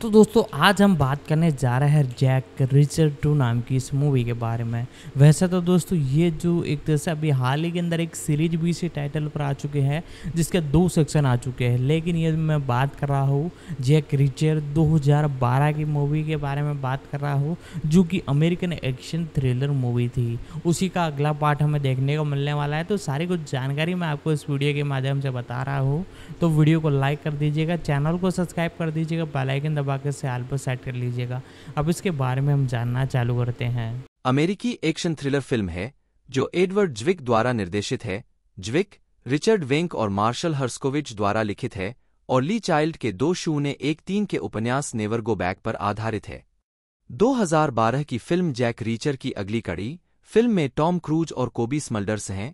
तो दोस्तों आज हम बात करने जा रहे हैं जैक रिचर्ड टू नाम की इस मूवी के बारे में वैसे तो दोस्तों ये जो एक तरह से अभी हाल ही के अंदर एक सीरीज भी इसी टाइटल पर आ चुके हैं जिसके दो सेक्शन आ चुके हैं लेकिन ये मैं बात कर रहा हूँ जैक रिचर्ड 2012 की मूवी के बारे में बात कर रहा हूँ जो कि अमेरिकन एक्शन थ्रिलर मूवी थी उसी का अगला पार्ट हमें देखने को मिलने वाला है तो सारी कुछ जानकारी मैं आपको इस वीडियो के माध्यम से बता रहा हूँ तो वीडियो को लाइक कर दीजिएगा चैनल को सब्सक्राइब कर दीजिएगा बेलाइकन दबा दबा से आल पर सेट कर लीजिएगा अब इसके बारे में हम जानना चालू करते हैं अमेरिकी एक्शन थ्रिलर फिल्म है जो एडवर्ड ज्विक द्वारा निर्देशित है ज्विक रिचर्ड वेंक और मार्शल हर्स्कोविच द्वारा लिखित है और ली चाइल्ड के दो शून्य एक तीन के उपन्यास नेवर गो बैक पर आधारित है 2012 की फिल्म जैक रीचर की अगली कड़ी फिल्म में टॉम क्रूज और कोबी स्मल्डर्स हैं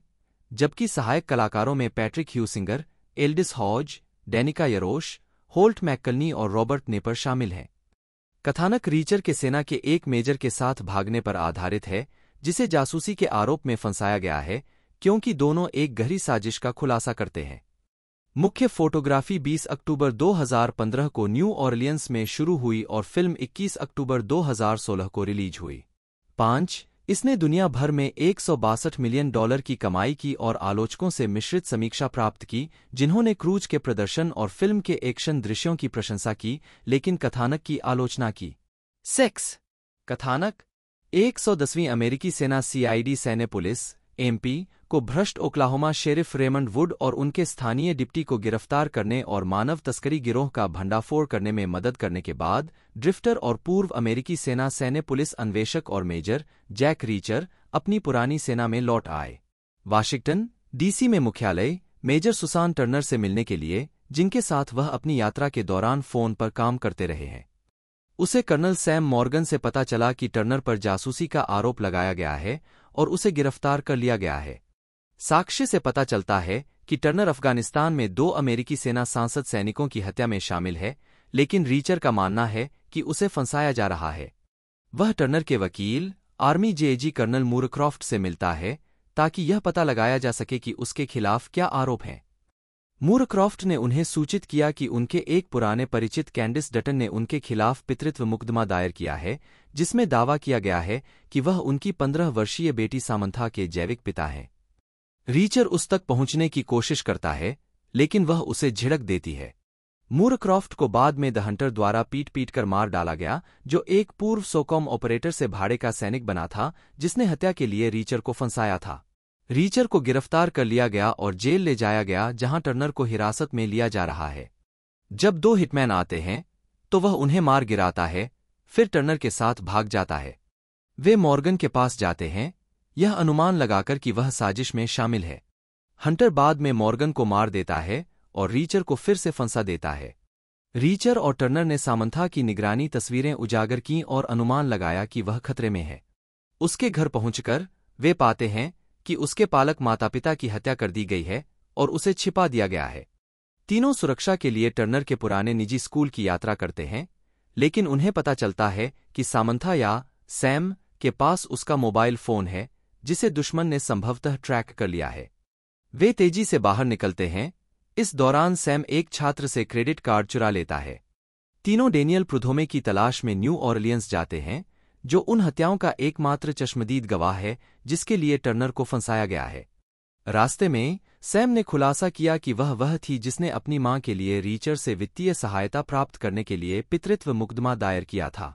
जबकि सहायक कलाकारों में Patrick Heusinger Aldis Hodge Danika Yarosh Holt McCallany और रॉबर्ट नेपर शामिल हैं कथानक रीचर के सेना के एक मेजर के साथ भागने पर आधारित है जिसे जासूसी के आरोप में फंसाया गया है क्योंकि दोनों एक गहरी साजिश का खुलासा करते हैं मुख्य फोटोग्राफी 20 अक्टूबर 2015 को न्यू ऑर्लियंस में शुरू हुई और फिल्म 21 अक्टूबर 2016 को रिलीज हुई पांच इसने दुनिया भर में एक मिलियन डॉलर की कमाई की और आलोचकों से मिश्रित समीक्षा प्राप्त की जिन्होंने क्रूज के प्रदर्शन और फिल्म के एक्शन दृश्यों की प्रशंसा की लेकिन कथानक की आलोचना की सेक्स कथानक 110वीं अमेरिकी सेना सीआईडी सैन्य पुलिस एमपी को भ्रष्ट ओक्लाहोमा शेरिफ रेमंड वुड और उनके स्थानीय डिप्टी को गिरफ्तार करने और मानव तस्करी गिरोह का भंडाफोड़ करने में मदद करने के बाद ड्रिफ्टर और पूर्व अमेरिकी सेना सैन्य पुलिस अन्वेषक और मेजर जैक रीचर अपनी पुरानी सेना में लौट आए वाशिंगटन डीसी में मुख्यालय मेजर सुसान टर्नर से मिलने के लिए जिनके साथ वह अपनी यात्रा के दौरान फोन पर काम करते रहे हैं उसे कर्नल सैम मॉर्गन से पता चला कि टर्नर पर जासूसी का आरोप लगाया गया है और उसे गिरफ्तार कर लिया गया है साक्ष्य से पता चलता है कि टर्नर अफगानिस्तान में दो अमेरिकी सेना सांसद सैनिकों की हत्या में शामिल है लेकिन रीचर का मानना है कि उसे फंसाया जा रहा है वह टर्नर के वकील आर्मी जेएजी कर्नल मूरक्रॉफ्ट से मिलता है ताकि यह पता लगाया जा सके कि उसके खिलाफ क्या आरोप हैं मूरक्रॉफ्ट ने उन्हें सूचित किया कि उनके एक पुराने परिचित कैंडिस डटन ने उनके खिलाफ पितृत्व मुकदमा दायर किया है जिसमें दावा किया गया है कि वह उनकी पंद्रह वर्षीय बेटी सामंथा के जैविक पिता हैं रीचर उस तक पहुंचने की कोशिश करता है लेकिन वह उसे झिड़क देती है मूरक्रॉफ्ट को बाद में द हंटर द्वारा पीट पीट कर मार डाला गया जो एक पूर्व सोकॉम ऑपरेटर से भाड़े का सैनिक बना था जिसने हत्या के लिए रीचर को फंसाया था रीचर को गिरफ्तार कर लिया गया और जेल ले जाया गया जहां टर्नर को हिरासत में लिया जा रहा है जब दो हिटमैन आते हैं तो वह उन्हें मार गिराता है फिर टर्नर के साथ भाग जाता है वे मॉर्गन के पास जाते हैं यह अनुमान लगाकर कि वह साजिश में शामिल है हंटर बाद में मॉर्गन को मार देता है और रीचर को फिर से फंसा देता है रीचर और टर्नर ने सामंथा की निगरानी तस्वीरें उजागर की और अनुमान लगाया कि वह खतरे में है उसके घर पहुंचकर वे पाते हैं कि उसके पालक माता पिता की हत्या कर दी गई है और उसे छिपा दिया गया है तीनों सुरक्षा के लिए टर्नर के पुराने निजी स्कूल की यात्रा करते हैं लेकिन उन्हें पता चलता है कि सामंथा या सैम के पास उसका मोबाइल फोन है जिसे दुश्मन ने संभवतः ट्रैक कर लिया है वे तेजी से बाहर निकलते हैं इस दौरान सैम एक छात्र से क्रेडिट कार्ड चुरा लेता है तीनों डेनियल प्रुधोमे की तलाश में न्यू ऑर्लियंस जाते हैं जो उन हत्याओं का एकमात्र चश्मदीद गवाह है जिसके लिए टर्नर को फंसाया गया है रास्ते में सैम ने खुलासा किया कि वह वह थी जिसने अपनी मां के लिए रीचर से वित्तीय सहायता प्राप्त करने के लिए पितृत्व मुकदमा दायर किया था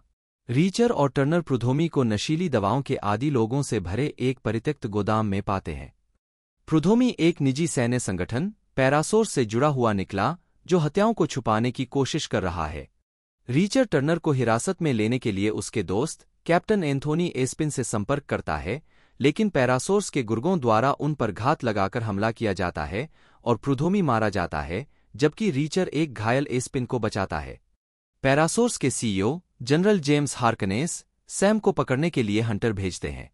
रीचर और टर्नर प्रुधोमी को नशीली दवाओं के आदि लोगों से भरे एक परित्यक्त गोदाम में पाते हैं प्रुधोमी एक निजी सैन्य संगठन पैरासोर से जुड़ा हुआ निकला जो हत्याओं को छुपाने की कोशिश कर रहा है रीचर टर्नर को हिरासत में लेने के लिए उसके दोस्त कैप्टन एंथोनी एस्पिन से संपर्क करता है लेकिन पैरासोर्स के गुर्गों द्वारा उन पर घात लगाकर हमला किया जाता है और प्रुधोमी मारा जाता है जबकि रीचर एक घायल एस्पिन को बचाता है पैरासोर्स के CEO general James Harkness Sam को पकड़ने के लिए हंटर भेजते हैं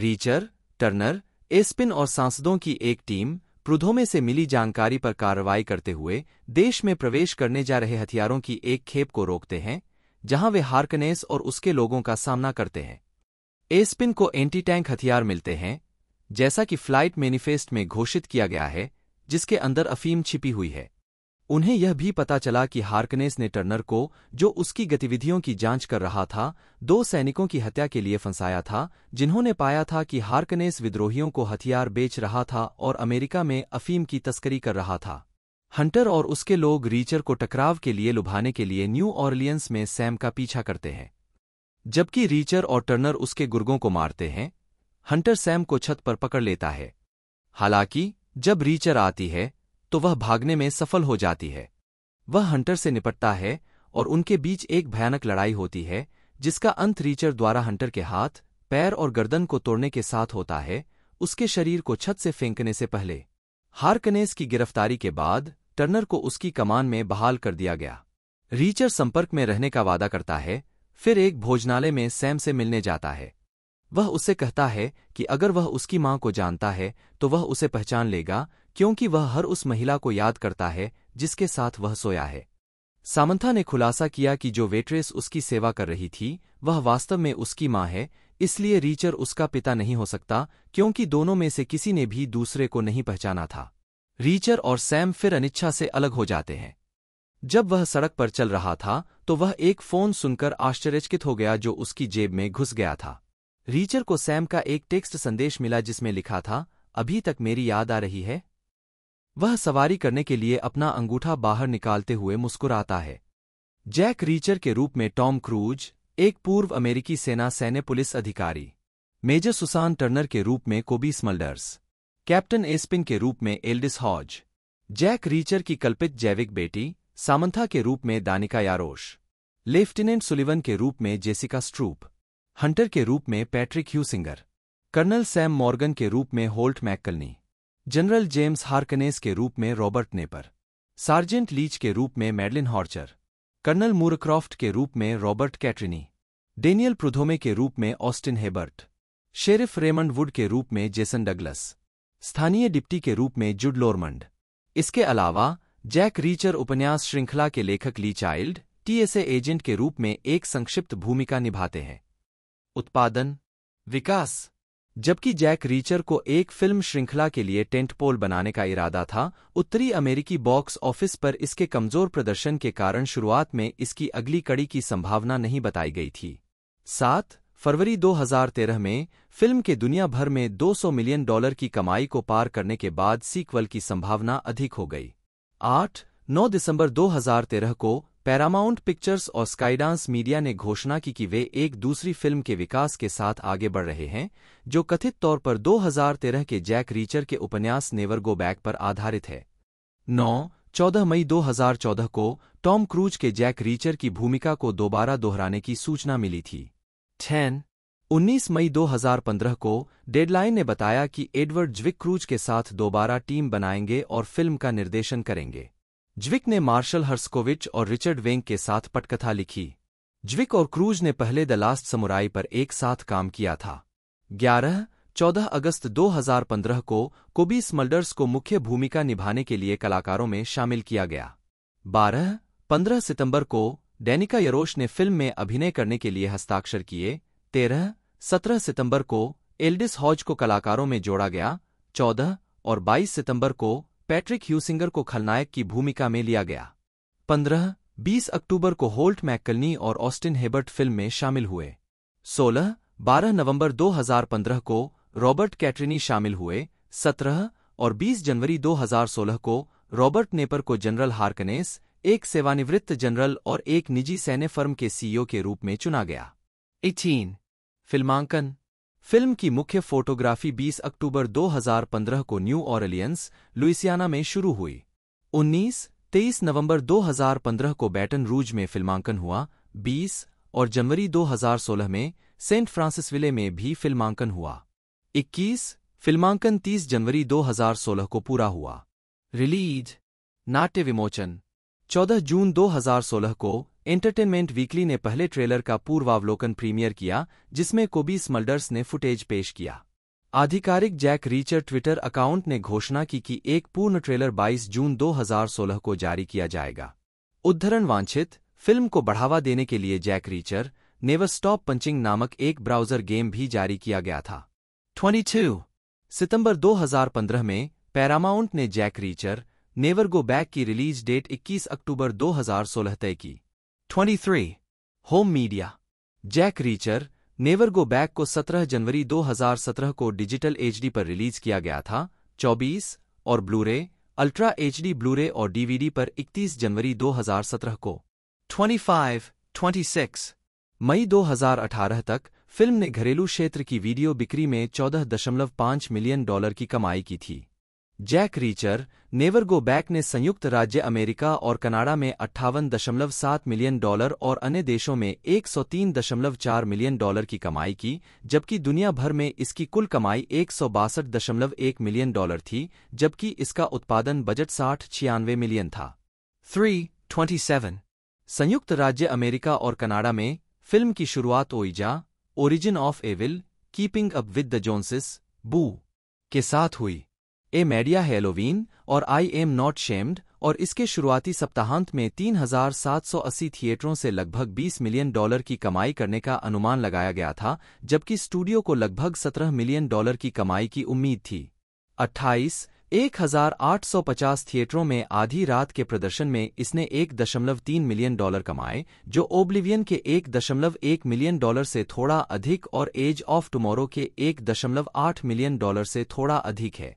रीचर टर्नर एस्पिन और सांसदों की एक टीम प्रुधोमे से मिली जानकारी पर कार्रवाई करते हुए देश में प्रवेश करने जा रहे हथियारों की एक खेप को रोकते हैं जहां वे हार्कनेस और उसके लोगों का सामना करते हैं एस्पिन को एंटी टैंक हथियार मिलते हैं जैसा कि फ्लाइट मैनिफेस्ट में घोषित किया गया है जिसके अंदर अफीम छिपी हुई है उन्हें यह भी पता चला कि हार्कनेस ने टर्नर को जो उसकी गतिविधियों की जांच कर रहा था दो सैनिकों की हत्या के लिए फंसाया था जिन्होंने पाया था कि हार्कनेस विद्रोहियों को हथियार बेच रहा था और अमेरिका में अफीम की तस्करी कर रहा था हंटर और उसके लोग रीचर को टकराव के लिए लुभाने के लिए न्यू ऑर्लियंस में सैम का पीछा करते हैं जबकि रीचर और टर्नर उसके गुर्गों को मारते हैं हंटर सैम को छत पर पकड़ लेता है हालांकि जब रीचर आती है तो वह भागने में सफल हो जाती है वह हंटर से निपटता है और उनके बीच एक भयानक लड़ाई होती है जिसका अंत रीचर द्वारा हंटर के हाथ पैर और गर्दन को तोड़ने के साथ होता है उसके शरीर को छत से फेंकने से पहले हारकनेस की गिरफ्तारी के बाद टर्नर को उसकी कमान में बहाल कर दिया गया रीचर संपर्क में रहने का वादा करता है फिर एक भोजनालय में सैम से मिलने जाता है वह उसे कहता है कि अगर वह उसकी मां को जानता है तो वह उसे पहचान लेगा क्योंकि वह हर उस महिला को याद करता है जिसके साथ वह सोया है सामंथा ने खुलासा किया कि जो वेट्रेस उसकी सेवा कर रही थी वह वास्तव में उसकी माँ है इसलिए रीचर उसका पिता नहीं हो सकता क्योंकि दोनों में से किसी ने भी दूसरे को नहीं पहचाना था रीचर और सैम फिर अनिच्छा से अलग हो जाते हैं जब वह सड़क पर चल रहा था तो वह एक फोन सुनकर आश्चर्यचकित हो गया जो उसकी जेब में घुस गया था रीचर को सैम का एक टेक्स्ट संदेश मिला जिसमें लिखा था अभी तक मेरी याद आ रही है वह सवारी करने के लिए अपना अंगूठा बाहर निकालते हुए मुस्कुराता है जैक रीचर के रूप में टॉम क्रूज एक पूर्व अमेरिकी सेना सैन्य पुलिस अधिकारी मेजर सुसान टर्नर के रूप में कोबी स्मल्डर्स कैप्टन एस्पिन के रूप में एल्डिस हॉज जैक रीचर की कल्पित जैविक बेटी सामंथा के रूप में दानिका यारोश लेफ्टिनेंट सुलिवन के रूप में जेसिका स्ट्रूप हंटर के रूप में Patrick Heusinger colonel Sam Morgan के रूप में Holt McCallany general James Harkness के रूप में रॉबर्ट नेपर सार्जेंट लीच के रूप में मैडलिन हॉर्चर कर्नल मूरक्रॉफ्ट के रूप में रॉबर्ट कैटरिनी डेनियल प्रुधोमे के रूप में Austin Hebert sheriff Raymond Wood के रूप में जेसन डगलस स्थानीय डिप्टी के रूप में जुड लोरमंड इसके अलावा जैक रीचर उपन्यास श्रृंखला के लेखक ली चाइल्ड टीएसए एजेंट के रूप में एक संक्षिप्त भूमिका निभाते हैं उत्पादन विकास जबकि जैक रीचर को एक फिल्म श्रृंखला के लिए टेंटपोल बनाने का इरादा था उत्तरी अमेरिकी बॉक्स ऑफिस पर इसके कमजोर प्रदर्शन के कारण शुरुआत में इसकी अगली कड़ी की संभावना नहीं बताई गई थी सात फरवरी 2013 में फिल्म के दुनिया भर में 200 मिलियन डॉलर की कमाई को पार करने के बाद सीक्वल की संभावना अधिक हो गई आठ नौ दिसंबर 2013 को पैरामाउंट पिक्चर्स और स्काईडांस मीडिया ने घोषणा की कि वे एक दूसरी फिल्म के विकास के साथ आगे बढ़ रहे हैं जो कथित तौर पर 2013 के जैक रीचर के उपन्यास नेवर गो बैक पर आधारित है नौ चौदह मई 2014 को टॉम क्रूज के जैक रीचर की भूमिका को दोबारा दोहराने की सूचना मिली थी छैन 19 मई 2015 को डेडलाइन ने बताया कि एडवर्ड ज्विक क्रूज के साथ दोबारा टीम बनाएंगे और फिल्म का निर्देशन करेंगे ज्विक ने मार्शल हर्स्कोविच और रिचर्ड वेंग के साथ पटकथा लिखी ज्विक और क्रूज ने पहले द लास्ट समुराई पर एक साथ काम किया था ग्यारह चौदह अगस्त 2015 को कोबी स्मल्डर्स को मुख्य भूमिका निभाने के लिए कलाकारों में शामिल किया गया बारह पंद्रह सितंबर को डेनिका यरोश ने फिल्म में अभिनय करने के लिए हस्ताक्षर किए तेरह सत्रह सितंबर को एल्डिस हॉज को कलाकारों में जोड़ा गया चौदह और बाईस सितंबर को पैट्रिक ह्यूसिंगर को खलनायक की भूमिका में लिया गया पंद्रह बीस अक्टूबर को होल्ट मैकलनी और ऑस्टिन हेबर्ट फिल्म में शामिल हुए सोलह बारह नवंबर 2015 को रॉबर्ट कैटरिनी शामिल हुए सत्रह और 20 जनवरी 2016 को रॉबर्ट नेपर को जनरल हार्कनेस एक सेवानिवृत्त जनरल और एक निजी सैन्य फर्म के सीईओ के रूप में चुना गया 18. फिल्मांकन फिल्म की मुख्य फोटोग्राफी 20 अक्टूबर 2015 को न्यू ऑरलियंस लुइसियाना में शुरू हुई 19, 23 नवंबर 2015 को बैटन रूज में फिल्मांकन हुआ 20 और जनवरी 2016 में सेंट फ्रांसिसविले में भी फिल्मांकन हुआ 21 फिल्मांकन 30 जनवरी 2016 को पूरा हुआ रिलीज नाट्य विमोचन 14 जून 2016 को एंटरटेनमेंट वीकली ने पहले ट्रेलर का पूर्वावलोकन प्रीमियर किया जिसमें कोबी स्मल्डर्स ने फुटेज पेश किया आधिकारिक जैक रीचर ट्विटर अकाउंट ने घोषणा की कि एक पूर्ण ट्रेलर 22 जून 2016 को जारी किया जाएगा उद्धरण वांछित फिल्म को बढ़ावा देने के लिए Jack Reacher Never Stop Punching नामक एक ब्राउजर गेम भी जारी किया गया था 22 सितंबर 2015 में पैरामाउंट ने Jack Reacher never go Back की रिलीज डेट 21 अक्टूबर 2016 तय की 23. Home media Jack Reacher never go Back को 17 जनवरी 2017 को डिजिटल एचडी पर रिलीज किया गया था 24 और ब्लूरे अल्ट्रा एचडी ब्लूरे और डीवीडी पर 31 जनवरी 2017 को 25, 26 मई 2018 तक फिल्म ने घरेलू क्षेत्र की वीडियो बिक्री में 14.5 मिलियन डॉलर की कमाई की थी Jack Reacher never go Back ने संयुक्त राज्य अमेरिका और कनाडा में अट्ठावन दशमलव सात मिलियन डॉलर और अन्य देशों में एक सौ तीन दशमलव चार मिलियन डॉलर की कमाई की जबकि दुनिया भर में इसकी कुल कमाई एक सौ बासठ दशमलव एक मिलियन डॉलर थी जबकि इसका उत्पादन बजट साठ छियानवे मिलियन था थ्री ट्वेंटी सेवन संयुक्त राज्य अमेरिका और कनाडा में फिल्म की शुरुआत Ouija Origin of Evil Keeping Up with the Joneses Boo के साथ हुई ए मेडिया हेलोवीन और आई एम नॉट शेम्ड और इसके शुरुआती सप्ताहांत में 3,780 थिएटरों से लगभग 20 मिलियन डॉलर की कमाई करने का अनुमान लगाया गया था जबकि स्टूडियो को लगभग 17 मिलियन डॉलर की कमाई की उम्मीद थी 28 1850 थिएटरों में आधी रात के प्रदर्शन में इसने 1.3 मिलियन डॉलर कमाए जो ओब्लिवियन के 1.1 मिलियन डॉलर से थोड़ा अधिक और एज ऑफ टुमोरो के एक मिलियन डॉलर से थोड़ा अधिक है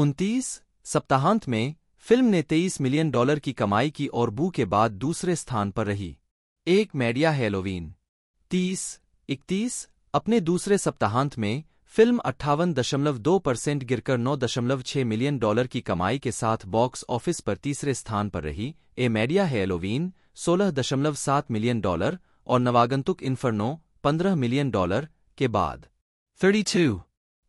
उनतीस सप्ताहांत में फिल्म ने 23 मिलियन डॉलर की कमाई की और बू के बाद दूसरे स्थान पर रही एक मीडिया हेलोवीन तीस इकतीस अपने दूसरे सप्ताहांत में फिल्म अट्ठावन दशमलव दो परसेंट गिरकर नौ दशमलव छह मिलियन डॉलर की कमाई के साथ बॉक्स ऑफिस पर तीसरे स्थान पर रही ए मीडिया हेलोवीन सोलह दशमलव सात मिलियन डॉलर और नवागंतुक इन्फर्नो पंद्रह मिलियन डॉलर के बाद थर्टी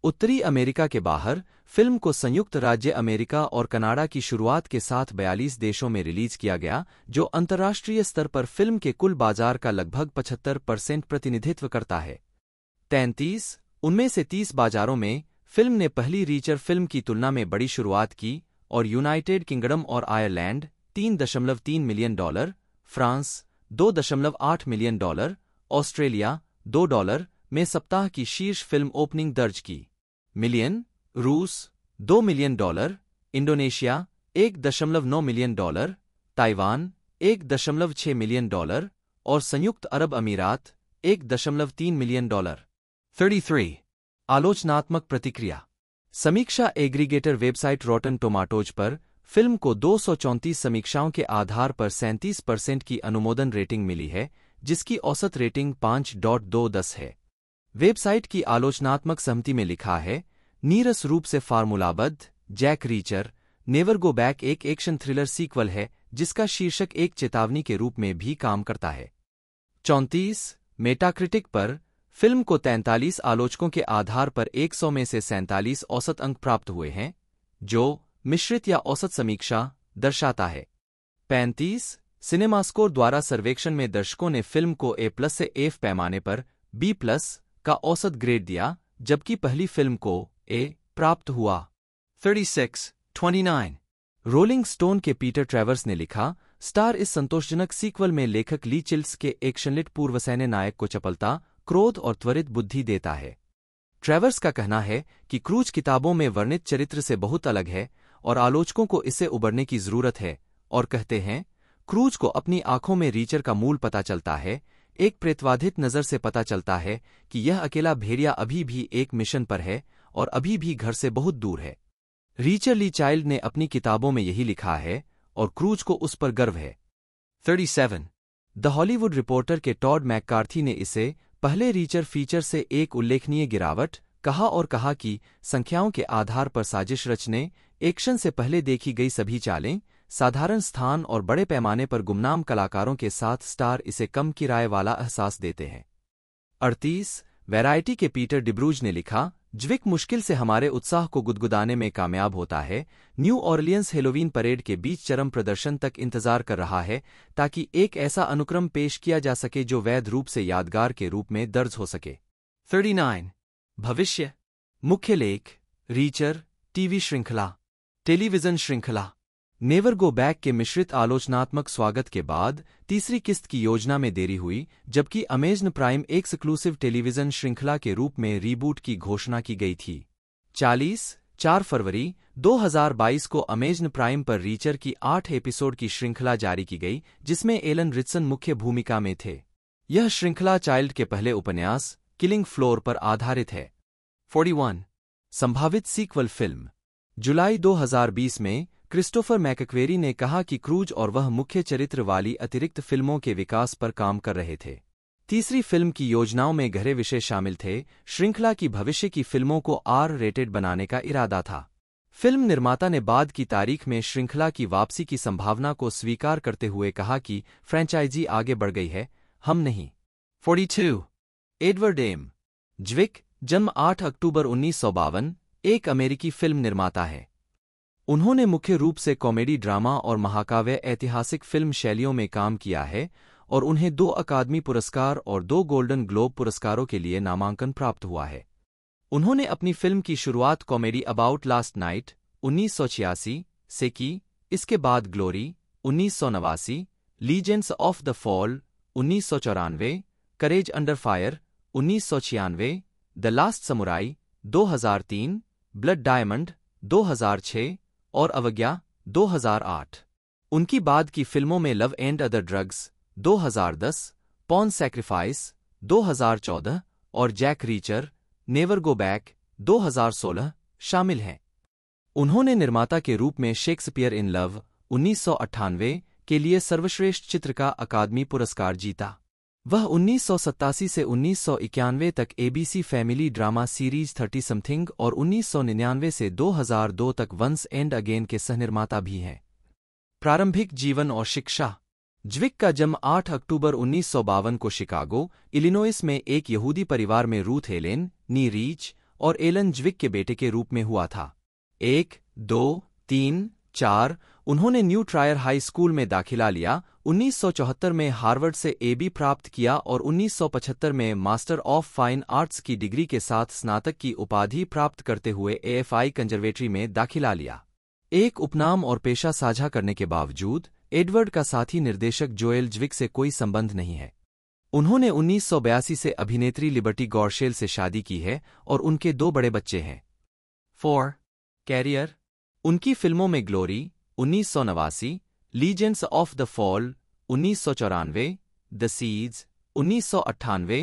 उत्तरी अमेरिका के बाहर फिल्म को संयुक्त राज्य अमेरिका और कनाडा की शुरुआत के साथ 42 देशों में रिलीज किया गया जो अंतर्राष्ट्रीय स्तर पर फिल्म के कुल बाजार का लगभग 75 परसेंट प्रतिनिधित्व करता है तैंतीस उनमें से 30 बाजारों में फिल्म ने पहली रीचर फिल्म की तुलना में बड़ी शुरुआत की और यूनाइटेड किंगडम और आयरलैंड तीन मिलियन डॉलर फ्रांस दो मिलियन डॉलर ऑस्ट्रेलिया दो डॉलर में सप्ताह की शीर्ष फिल्म ओपनिंग दर्ज की मिलियन रूस दो मिलियन डॉलर इंडोनेशिया एक दशमलव नौ मिलियन डॉलर ताइवान एक दशमलव छह मिलियन डॉलर और संयुक्त अरब अमीरात एक दशमलव तीन मिलियन डॉलर 33. आलोचनात्मक प्रतिक्रिया समीक्षा एग्रीगेटर वेबसाइट रॉटन टोमाटोज पर फिल्म को दो समीक्षाओं के आधार पर 37 परसेंट की अनुमोदन रेटिंग मिली है जिसकी औसत रेटिंग पांच डॉट दो दस है वेबसाइट की आलोचनात्मक सहमति में लिखा है नीरस रूप से फार्मूलाबद्ध Jack Reacher never go Back एक एक्शन थ्रिलर सीक्वल है जिसका शीर्षक एक चेतावनी के रूप में भी काम करता है चौंतीस मेटाक्रिटिक पर फिल्म को 43 आलोचकों के आधार पर 100 में से सैंतालीस औसत अंक प्राप्त हुए हैं जो मिश्रित या औसत समीक्षा दर्शाता है 35 सिनेमास्कोर द्वारा सर्वेक्षण में दर्शकों ने फिल्म को ए प्लस से एफ पैमाने पर बी प्लस का औसत ग्रेड दिया जबकि पहली फिल्म को ए प्राप्त हुआ 36, 29 रोलिंग स्टोन के पीटर ट्रेवर्स ने लिखा स्टार इस संतोषजनक सीक्वल में लेखक ली चिल्स के एक क्षणलिट पूर्व सैन्य नायक को चपलता क्रोध और त्वरित बुद्धि देता है ट्रेवर्स का कहना है कि क्रूज किताबों में वर्णित चरित्र से बहुत अलग है और आलोचकों को इससे उबरने की जरूरत है और कहते हैं क्रूज को अपनी आंखों में रीचर का मूल पता चलता है एक प्रेतवाधित नज़र से पता चलता है कि यह अकेला भेड़िया अभी भी एक मिशन पर है और अभी भी घर से बहुत दूर है रीचर ली चाइल्ड ने अपनी किताबों में यही लिखा है और क्रूज को उस पर गर्व है 37. द हॉलीवुड रिपोर्टर के टॉड मैककार्थी ने इसे पहले रीचर फीचर से एक उल्लेखनीय गिरावट कहा और कहा कि संख्याओं के आधार पर साजिश रचने एक्शन से पहले देखी गई सभी चालें साधारण स्थान और बड़े पैमाने पर गुमनाम कलाकारों के साथ स्टार इसे कम किराए वाला एहसास देते हैं अड़तीस वैरायटी के पीटर डिब्रूज ने लिखा ज्विक मुश्किल से हमारे उत्साह को गुदगुदाने में कामयाब होता है न्यू ऑर्लियंस हेलोवीन परेड के बीच चरम प्रदर्शन तक इंतजार कर रहा है ताकि एक ऐसा अनुक्रम पेश किया जा सके जो वैध रूप से यादगार के रूप में दर्ज हो सके 39. भविष्य मुख्य लेख रीचर टीवी श्रृंखला टेलीविजन श्रृंखला नेवर गो बैक के मिश्रित आलोचनात्मक स्वागत के बाद तीसरी किस्त की योजना में देरी हुई जबकि अमेजन प्राइम एक्सक्लूसिव टेलीविजन श्रृंखला के रूप में रीबूट की घोषणा की गई थी 40 4 फरवरी 2022 को अमेजन प्राइम पर रीचर की आठ एपिसोड की श्रृंखला जारी की गई जिसमें एलन रिटसन मुख्य भूमिका में थे यह श्रृंखला चाइल्ड के पहले उपन्यास किलिंग फ्लोर पर आधारित है 41 संभावित सीक्वल फिल्म जुलाई 2020 में क्रिस्टोफर मैकक्वेरी ने कहा कि क्रूज और वह मुख्य चरित्र वाली अतिरिक्त फिल्मों के विकास पर काम कर रहे थे तीसरी फिल्म की योजनाओं में गहरे विषय शामिल थे श्रृंखला की भविष्य की फिल्मों को आर रेटेड बनाने का इरादा था फिल्म निर्माता ने बाद की तारीख में श्रृंखला की वापसी की संभावना को स्वीकार करते हुए कहा कि फ्रेंचाइजी आगे बढ़ गई है हम नहीं 42. एडवर्ड एम ज्विक जन्म 8 अक्टूबर उन्नीस एक अमेरिकी फिल्म निर्माता है उन्होंने मुख्य रूप से कॉमेडी ड्रामा और महाकाव्य ऐतिहासिक फिल्म शैलियों में काम किया है और उन्हें दो अकादमी पुरस्कार और दो गोल्डन ग्लोब पुरस्कारों के लिए नामांकन प्राप्त हुआ है उन्होंने अपनी फिल्म की शुरुआत कॉमेडी अबाउट लास्ट नाइट उन्नीस से की इसके बाद ग्लोरी उन्नीस सौ नवासी लीजेंड्स ऑफ द फॉल उन्नीस सौ चौरानवे करेज अंडर फायर उन्नीस सौ छियानवे द लास्ट समुराई दो हजार तीन ब्लड डायमंड दो हजार छह और अवज्ञा 2008 उनकी बाद की फिल्मों में Love and Other Drugs 2010, Pawn Sacrifice चौदह और Jack Reacher never go back 2016 शामिल हैं उन्होंने निर्माता के रूप में शेक्सपियर इन लव उन्नीस के लिए सर्वश्रेष्ठ चित्र का अकादमी पुरस्कार जीता वह उन्नीस से उन्नीस तक ABC family drama series thirtysomething और 1999 से 2002 तक वंस एंड अगेन के सहनिर्माता भी हैं प्रारंभिक जीवन और शिक्षा ज्विक का जन्म 8 अक्टूबर उन्नीस को शिकागो इलिनोइस में एक यहूदी परिवार में रूथ एलेन नी रीच और एलन ज्विक के बेटे के रूप में हुआ था एक दो तीन चार उन्होंने न्यू ट्रायर हाई स्कूल में दाखिला लिया 1974 में हार्वर्ड से एबी प्राप्त किया और 1975 में मास्टर ऑफ फाइन आर्ट्स की डिग्री के साथ स्नातक की उपाधि प्राप्त करते हुए एएफआई कंजर्वेटरी में दाखिला लिया एक उपनाम और पेशा साझा करने के बावजूद एडवर्ड का साथी निर्देशक जोएल ज्विक से कोई संबंध नहीं है उन्होंने उन्नीस से अभिनेत्री लिबर्टी गौरशेल से शादी की है और उनके दो बड़े बच्चे हैं फोर कैरियर उनकी फिल्मों में ग्लोरी उन्नीस सौ नवासी लीजेंस ऑफ द फॉल उन्नीस सौ चौरानवे द सीज उन्नीस सौ अट्ठानवे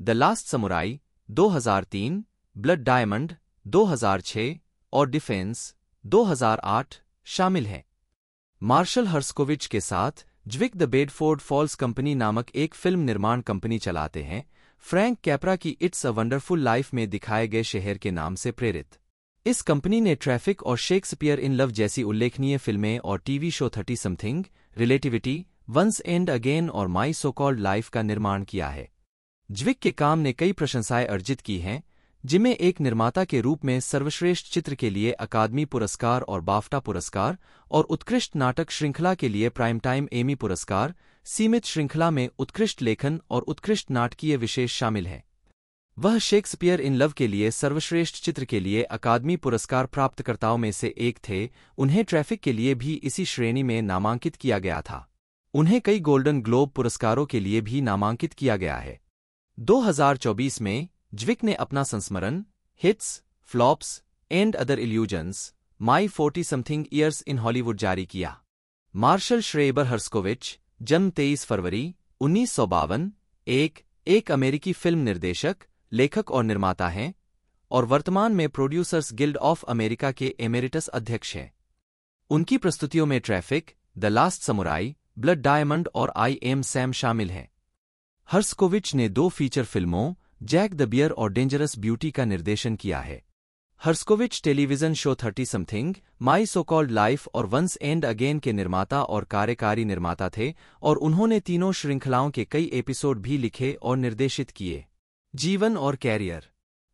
द लास्ट समुराई दो हजार तीन ब्लड डायमंड दो हजार छह और डिफेंस दो हजार आठ शामिल हैं मार्शल हर्सकोविच के साथ Zwick the Bedford Falls Company नामक एक फिल्म निर्माण कंपनी चलाते हैं फ्रैंक कैपरा की इट्स अ वंडरफुल लाइफ में दिखाए गए शहर के नाम से प्रेरित इस कंपनी ने ट्रैफिक और शेक्सपियर इन लव जैसी उल्लेखनीय फिल्में और TV show thirtysomething Relativity Once and Again और माई सो कॉल्ड लाइफ का निर्माण किया है ज्विक के काम ने कई प्रशंसाएं अर्जित की हैं जिनमें एक निर्माता के रूप में सर्वश्रेष्ठ चित्र के लिए अकादमी पुरस्कार और बाफ्टा पुरस्कार और उत्कृष्ट नाटक श्रृंखला के लिए प्राइम टाइम एमी पुरस्कार सीमित श्रृंखला में उत्कृष्ट लेखन और उत्कृष्ट नाटकीय विशेष शामिल हैं वह शेक्सपियर इन लव के लिए सर्वश्रेष्ठ चित्र के लिए अकादमी पुरस्कार प्राप्तकर्ताओं में से एक थे उन्हें ट्रैफिक के लिए भी इसी श्रेणी में नामांकित किया गया था उन्हें कई गोल्डन ग्लोब पुरस्कारों के लिए भी नामांकित किया गया है 2024 में ज्विक ने अपना संस्मरण Hits Flops and Other Illusions My Fortysomething Years in Hollywood जारी किया मार्शल श्रेबर हर्स्कोविच जन्म 23 फरवरी उन्नीस एक एक अमेरिकी फिल्म निर्देशक लेखक और निर्माता हैं और वर्तमान में प्रोड्यूसर्स गिल्ड ऑफ अमेरिका के एमेरिटस अध्यक्ष हैं उनकी प्रस्तुतियों में Traffic the Last Samurai Blood Diamond और आई एम सैम शामिल हैं हर्सकोविच ने दो फीचर फिल्मों जैक द बियर और डेंजरस ब्यूटी का निर्देशन किया है Herskovitz television show thirtysomething My So Called Life और वंस एंड अगेन के निर्माता और कार्यकारी निर्माता थे और उन्होंने तीनों श्रृंखलाओं के कई एपिसोड भी लिखे और निर्देशित किए जीवन और कैरियर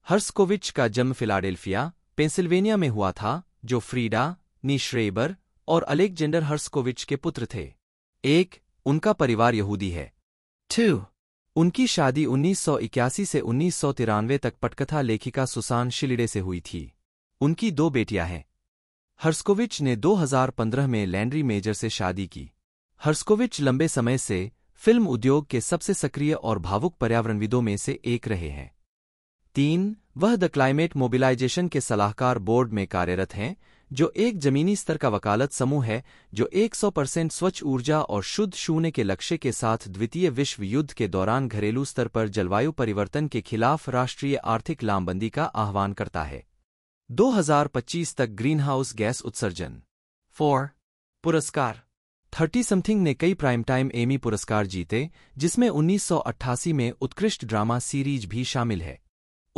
हर्स्कोविच का जन्म फिलाडेल्फिया पेंसिल्वेनिया में हुआ था जो फ्रीडा नीश्रेबर और अलेक्जेंडर हर्स्कोविच के पुत्र थे एक उनका परिवार यहूदी है टू उनकी शादी 1981 से उन्नीस तक पटकथा लेखिका सुसान शिलिडे से हुई थी उनकी दो बेटियां हैं हर्स्कोविच ने 2015 में लैंड्री मेजर से शादी की हर्स्कोविच लंबे समय से फिल्म उद्योग के सबसे सक्रिय और भावुक पर्यावरणविदों में से एक रहे हैं तीन वह द क्लाइमेट मोबिलाइजेशन के सलाहकार बोर्ड में कार्यरत हैं जो एक जमीनी स्तर का वकालत समूह है जो 100 परसेंट स्वच्छ ऊर्जा और शुद्ध शून्य के लक्ष्य के साथ द्वितीय विश्व युद्ध के दौरान घरेलू स्तर पर जलवायु परिवर्तन के खिलाफ राष्ट्रीय आर्थिक लामबंदी का आह्वान करता है 2025 तक ग्रीनहाउस गैस उत्सर्जन फोर पुरस्कार थर्टी समथिंग ने कई प्राइम टाइम एमी पुरस्कार जीते जिसमें 1988 में उत्कृष्ट ड्रामा सीरीज भी शामिल है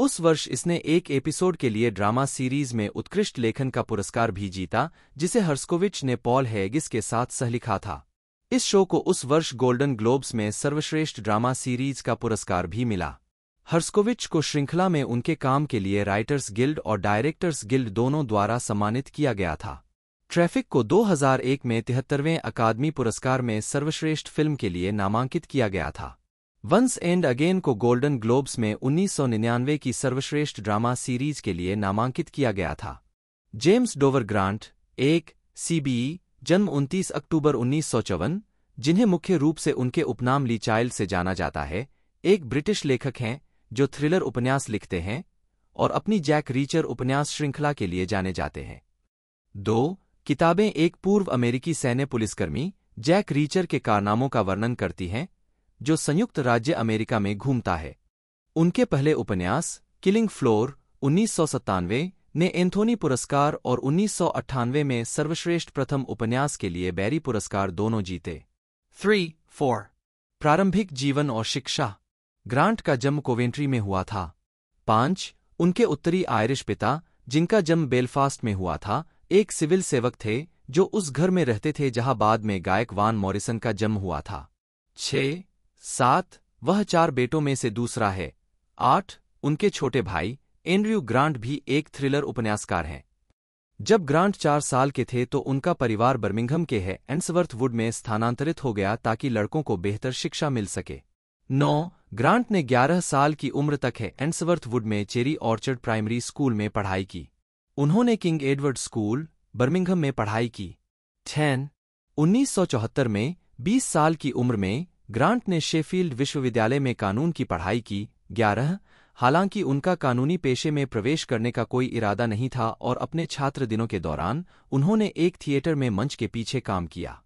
उस वर्ष इसने एक एपिसोड के लिए ड्रामा सीरीज में उत्कृष्ट लेखन का पुरस्कार भी जीता जिसे हर्स्कोविच ने पॉल हैगिस के साथ सहलिखा था इस शो को उस वर्ष गोल्डन ग्लोब्स में सर्वश्रेष्ठ ड्रामा सीरीज का पुरस्कार भी मिला हर्स्कोविच को श्रृंखला में उनके काम के लिए राइटर्स गिल्ड और डायरेक्टर्स गिल्ड दोनों द्वारा सम्मानित किया गया था ट्रैफिक को 2001 में तिहत्तरवें अकादमी पुरस्कार में सर्वश्रेष्ठ फिल्म के लिए नामांकित किया गया था वंस एंड अगेन को गोल्डन ग्लोब्स में उन्नीस की सर्वश्रेष्ठ ड्रामा सीरीज के लिए नामांकित किया गया था जेम्स डोवर ग्रांट एक सीबीई जन्म 29 अक्टूबर उन्नीस जिन्हें मुख्य रूप से उनके उपनाम ली चाइल्ड से जाना जाता है एक ब्रिटिश लेखक हैं जो थ्रिलर उपन्यास लिखते हैं और अपनी जैक रीचर उपन्यास श्रृंखला के लिए जाने जाते हैं दो किताबें एक पूर्व अमेरिकी सैन्य पुलिसकर्मी जैक रीचर के कारनामों का वर्णन करती हैं जो संयुक्त राज्य अमेरिका में घूमता है उनके पहले उपन्यास किलिंग फ्लोर उन्नीस ने एंथोनी पुरस्कार और उन्नीस में सर्वश्रेष्ठ प्रथम उपन्यास के लिए बैरी पुरस्कार दोनों जीते थ्री फोर प्रारंभिक जीवन और शिक्षा ग्रांट का जन्म कोवेंट्री में हुआ था पांच उनके उत्तरी आयरिश पिता जिनका जन्म बेलफास्ट में हुआ था एक सिविल सेवक थे जो उस घर में रहते थे जहां बाद में गायक वान मॉरिसन का जन्म हुआ था छः सात वह चार बेटों में से दूसरा है आठ उनके छोटे भाई एंड्रयू ग्रांट भी एक थ्रिलर उपन्यासकार हैं जब ग्रांट चार साल के थे तो उनका परिवार बर्मिंघम के है एंसवर्थ वुड में स्थानांतरित हो गया ताकि लड़कों को बेहतर शिक्षा मिल सके नौ ग्रांट ने ग्यारह साल की उम्र तक है एंसवर्थ वुड में चेरी ऑर्चर्ड प्राइमरी स्कूल में पढ़ाई की उन्होंने किंग एडवर्ड स्कूल बर्मिंघम में पढ़ाई की छैन उन्नीस में 20 साल की उम्र में ग्रांट ने शेफील्ड विश्वविद्यालय में कानून की पढ़ाई की ग्यारह हालांकि उनका कानूनी पेशे में प्रवेश करने का कोई इरादा नहीं था और अपने छात्र दिनों के दौरान उन्होंने एक थिएटर में मंच के पीछे काम किया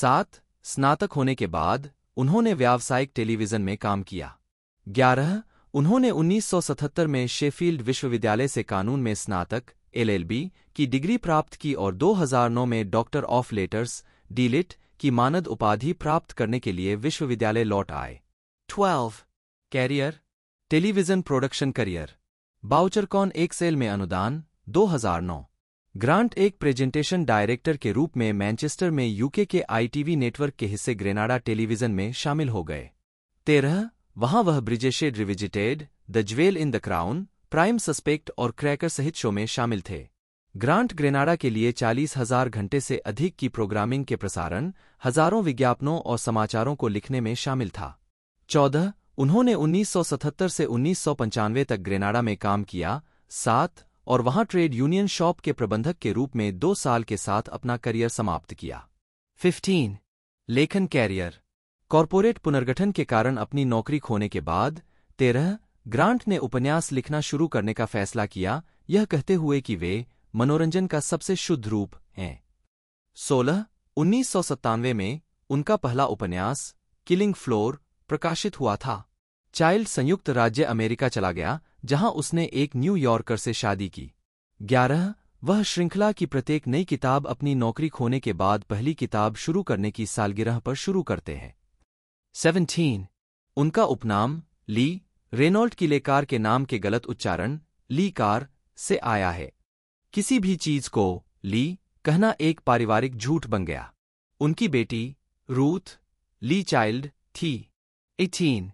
सात स्नातक होने के बाद उन्होंने व्यावसायिक टेलीविजन में काम किया ग्यारह उन्होंने 1977 में शेफील्ड विश्वविद्यालय से कानून में स्नातक एलएलबी की डिग्री प्राप्त की और 2009 में डॉक्टर ऑफ लेटर्स डीलिट की मानद उपाधि प्राप्त करने के लिए विश्वविद्यालय लौट आए 12. Career television production career Bouchercon एक सेल में अनुदान 2009 ग्रांट एक प्रेजेंटेशन डायरेक्टर के रूप में मैनचेस्टर में यूके के आईटीवी नेटवर्क के हिस्से ग्रेनाडा टेलीविजन में शामिल हो गए तेरह वहां वह Brideshead Revisited the Jewel in the Crown Prime Suspect और क्रैकर सहित शो में शामिल थे ग्रांट ग्रेनाडा के लिए चालीस हजार घंटे से अधिक की प्रोग्रामिंग के प्रसारण हजारों विज्ञापनों और समाचारों को लिखने में शामिल था चौदह उन्होंने 1977 से उन्नीस तक ग्रेनाडा में काम किया सात और वहां ट्रेड यूनियन शॉप के प्रबंधक के रूप में दो साल के साथ अपना करियर समाप्त किया 15. लेखन कैरियर कॉरपोरेट पुनर्गठन के कारण अपनी नौकरी खोने के बाद तेरह ग्रांट ने उपन्यास लिखना शुरू करने का फैसला किया यह कहते हुए कि वे मनोरंजन का सबसे शुद्ध रूप हैं सोलह उन्नीस में उनका पहला उपन्यास किलिंग फ्लोर प्रकाशित हुआ था चाइल्ड संयुक्त राज्य अमेरिका चला गया जहां उसने एक न्यूयॉर्कर से शादी की ग्यारह वह श्रृंखला की प्रत्येक नई किताब अपनी नौकरी खोने के बाद पहली किताब शुरू करने की सालगिरह पर शुरू करते हैं सेवनटीन उनका उपनाम ली रेनॉल्ट की लेकार के नाम के गलत उच्चारण ली कार से आया है किसी भी चीज को ली कहना एक पारिवारिक झूठ बन गया उनकी बेटी रूथ ली चाइल्ड थी एटीन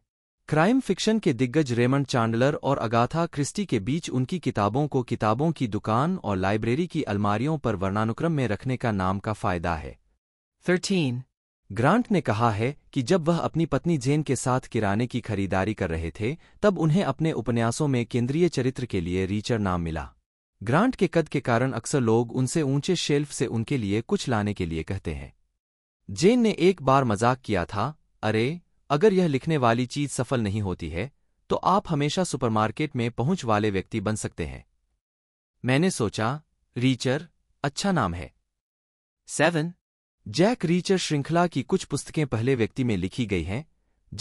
क्राइम फिक्शन के दिग्गज रेमंड चांडलर और अगाथा क्रिस्टी के बीच उनकी किताबों को किताबों की दुकान और लाइब्रेरी की अलमारियों पर वर्णानुक्रम में रखने का नाम का फायदा है थर्टीन ग्रांट ने कहा है कि जब वह अपनी पत्नी जेन के साथ किराने की खरीदारी कर रहे थे तब उन्हें अपने उपन्यासों में केंद्रीय चरित्र के लिए रीचर नाम मिला ग्रांट के कद के कारण अक्सर लोग उनसे ऊंचे शेल्फ से उनके लिए कुछ लाने के लिए कहते हैं जेन ने एक बार मजाक किया था अरे अगर यह लिखने वाली चीज सफल नहीं होती है तो आप हमेशा सुपरमार्केट में पहुंच वाले व्यक्ति बन सकते हैं मैंने सोचा रीचर अच्छा नाम है सेवन जैक रीचर श्रृंखला की कुछ पुस्तकें पहले व्यक्ति में लिखी गई हैं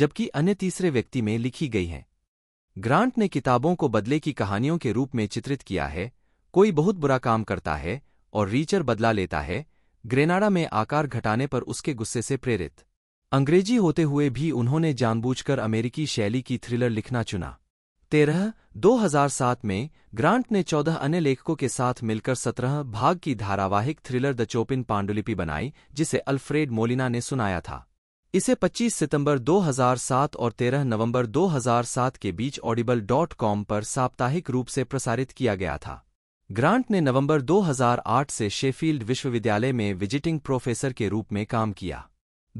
जबकि अन्य तीसरे व्यक्ति में लिखी गई हैं ग्रांट ने किताबों को बदले की कहानियों के रूप में चित्रित किया है कोई बहुत बुरा काम करता है और रीचर बदला लेता है ग्रेनाडा में आकार घटाने पर उसके गुस्से से प्रेरित अंग्रेजी होते हुए भी उन्होंने जानबूझकर अमेरिकी शैली की थ्रिलर लिखना चुना तेरह 2007 में ग्रांट ने चौदह अन्य लेखकों के साथ मिलकर सत्रह भाग की धारावाहिक थ्रिलर द चोपिन पांडुलिपि बनाई जिसे अल्फ्रेड मोलिना ने सुनाया था इसे 25 सितंबर 2007 और 13 नवंबर 2007 के बीच ऑडिबल डॉट कॉम पर साप्ताहिक रूप से प्रसारित किया गया था ग्रांट ने नवंबर 2008 से शेफील्ड विश्वविद्यालय में विजिटिंग प्रोफेसर के रूप में काम किया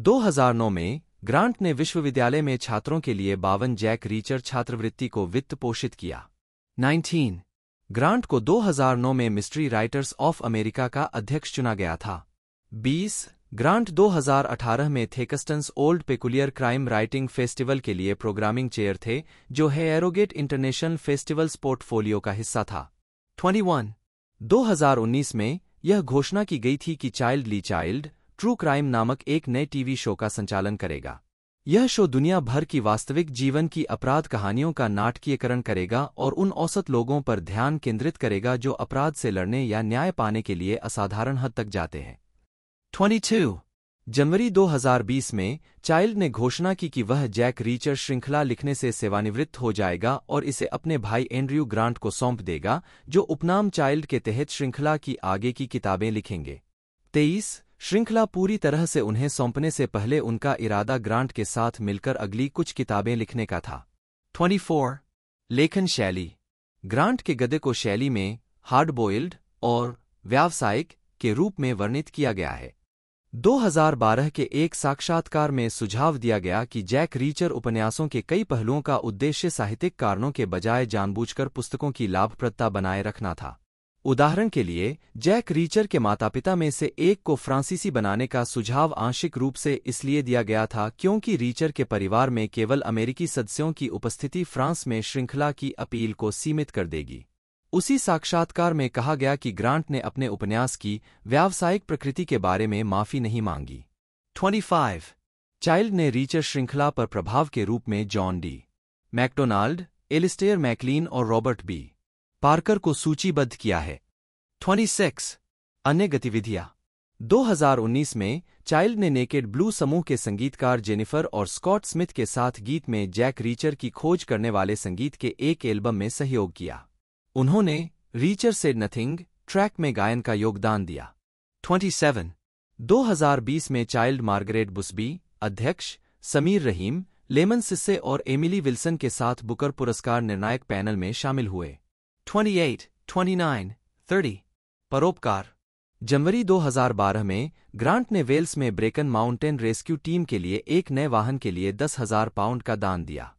2009 में ग्रांट ने विश्वविद्यालय में छात्रों के लिए बावन जैक रीचर छात्रवृत्ति को वित्त पोषित किया 19. ग्रांट को 2009 में मिस्ट्री राइटर्स ऑफ अमेरिका का अध्यक्ष चुना गया था 20. ग्रांट 2018 में Theakston's Old Peculier Crime Writing Festival के लिए प्रोग्रामिंग चेयर थे जो है एरोगेट इंटरनेशनल फेस्टिवल्स पोर्टफोलियो का हिस्सा था ट्वेंटी वन में यह घोषणा की गई थी कि Child Lee Child true crime नामक एक नए टीवी शो का संचालन करेगा यह शो दुनिया भर की वास्तविक जीवन की अपराध कहानियों का नाटकीयकरण करेगा और उन औसत लोगों पर ध्यान केंद्रित करेगा जो अपराध से लड़ने या न्याय पाने के लिए असाधारण हद तक जाते हैं 22 जनवरी 2020 में चाइल्ड ने घोषणा की कि वह जैक रीचर श्रृंखला लिखने से सेवानिवृत्त हो जाएगा और इसे अपने भाई एंड्रयू ग्रांट को सौंप देगा जो उपनाम चाइल्ड के तहत श्रृंखला की आगे की किताबें लिखेंगे तेईस श्रृंखला पूरी तरह से उन्हें सौंपने से पहले उनका इरादा ग्रांट के साथ मिलकर अगली कुछ किताबें लिखने का था 24. लेखन शैली ग्रांट के गदे को शैली में हार्ड बॉइल्ड और व्यावसायिक के रूप में वर्णित किया गया है 2012 के एक साक्षात्कार में सुझाव दिया गया कि जैक रीचर उपन्यासों के कई पहलुओं का उद्देश्य साहित्यिक कारणों के बजाय जानबूझकर पुस्तकों की लाभप्रदता बनाए रखना था उदाहरण के लिए जैक रीचर के माता पिता में से एक को फ्रांसीसी बनाने का सुझाव आंशिक रूप से इसलिए दिया गया था क्योंकि रीचर के परिवार में केवल अमेरिकी सदस्यों की उपस्थिति फ्रांस में श्रृंखला की अपील को सीमित कर देगी उसी साक्षात्कार में कहा गया कि ग्रांट ने अपने उपन्यास की व्यावसायिक प्रकृति के बारे में माफी नहीं मांगी 25. चाइल्ड ने रीचर श्रृंखला पर प्रभाव के रूप में John D MacDonald Alistair MacLean और रॉबर्ट बी पार्कर को सूचीबद्ध किया है 26. अन्य गतिविधियां 2019 में चाइल्ड ने नेकेड ब्लू समूह के संगीतकार जेनिफर और स्कॉट स्मिथ के साथ गीत में जैक रीचर की खोज करने वाले संगीत के एक एल्बम में सहयोग किया उन्होंने रीचर से नथिंग ट्रैक में गायन का योगदान दिया 27. 2020 में चाइल्ड मार्गरेट बुस्बी अध्यक्ष समीर रहीम लेमन सिस्से और एमिली विल्सन के साथ बुकर पुरस्कार निर्णायक पैनल में शामिल हुए 28, 29, 30. परोपकार जनवरी 2012 में ग्रांट ने वेल्स में ब्रेकन माउंटेन रेस्क्यू टीम के लिए एक नए वाहन के लिए दस हजार पाउंड का दान दिया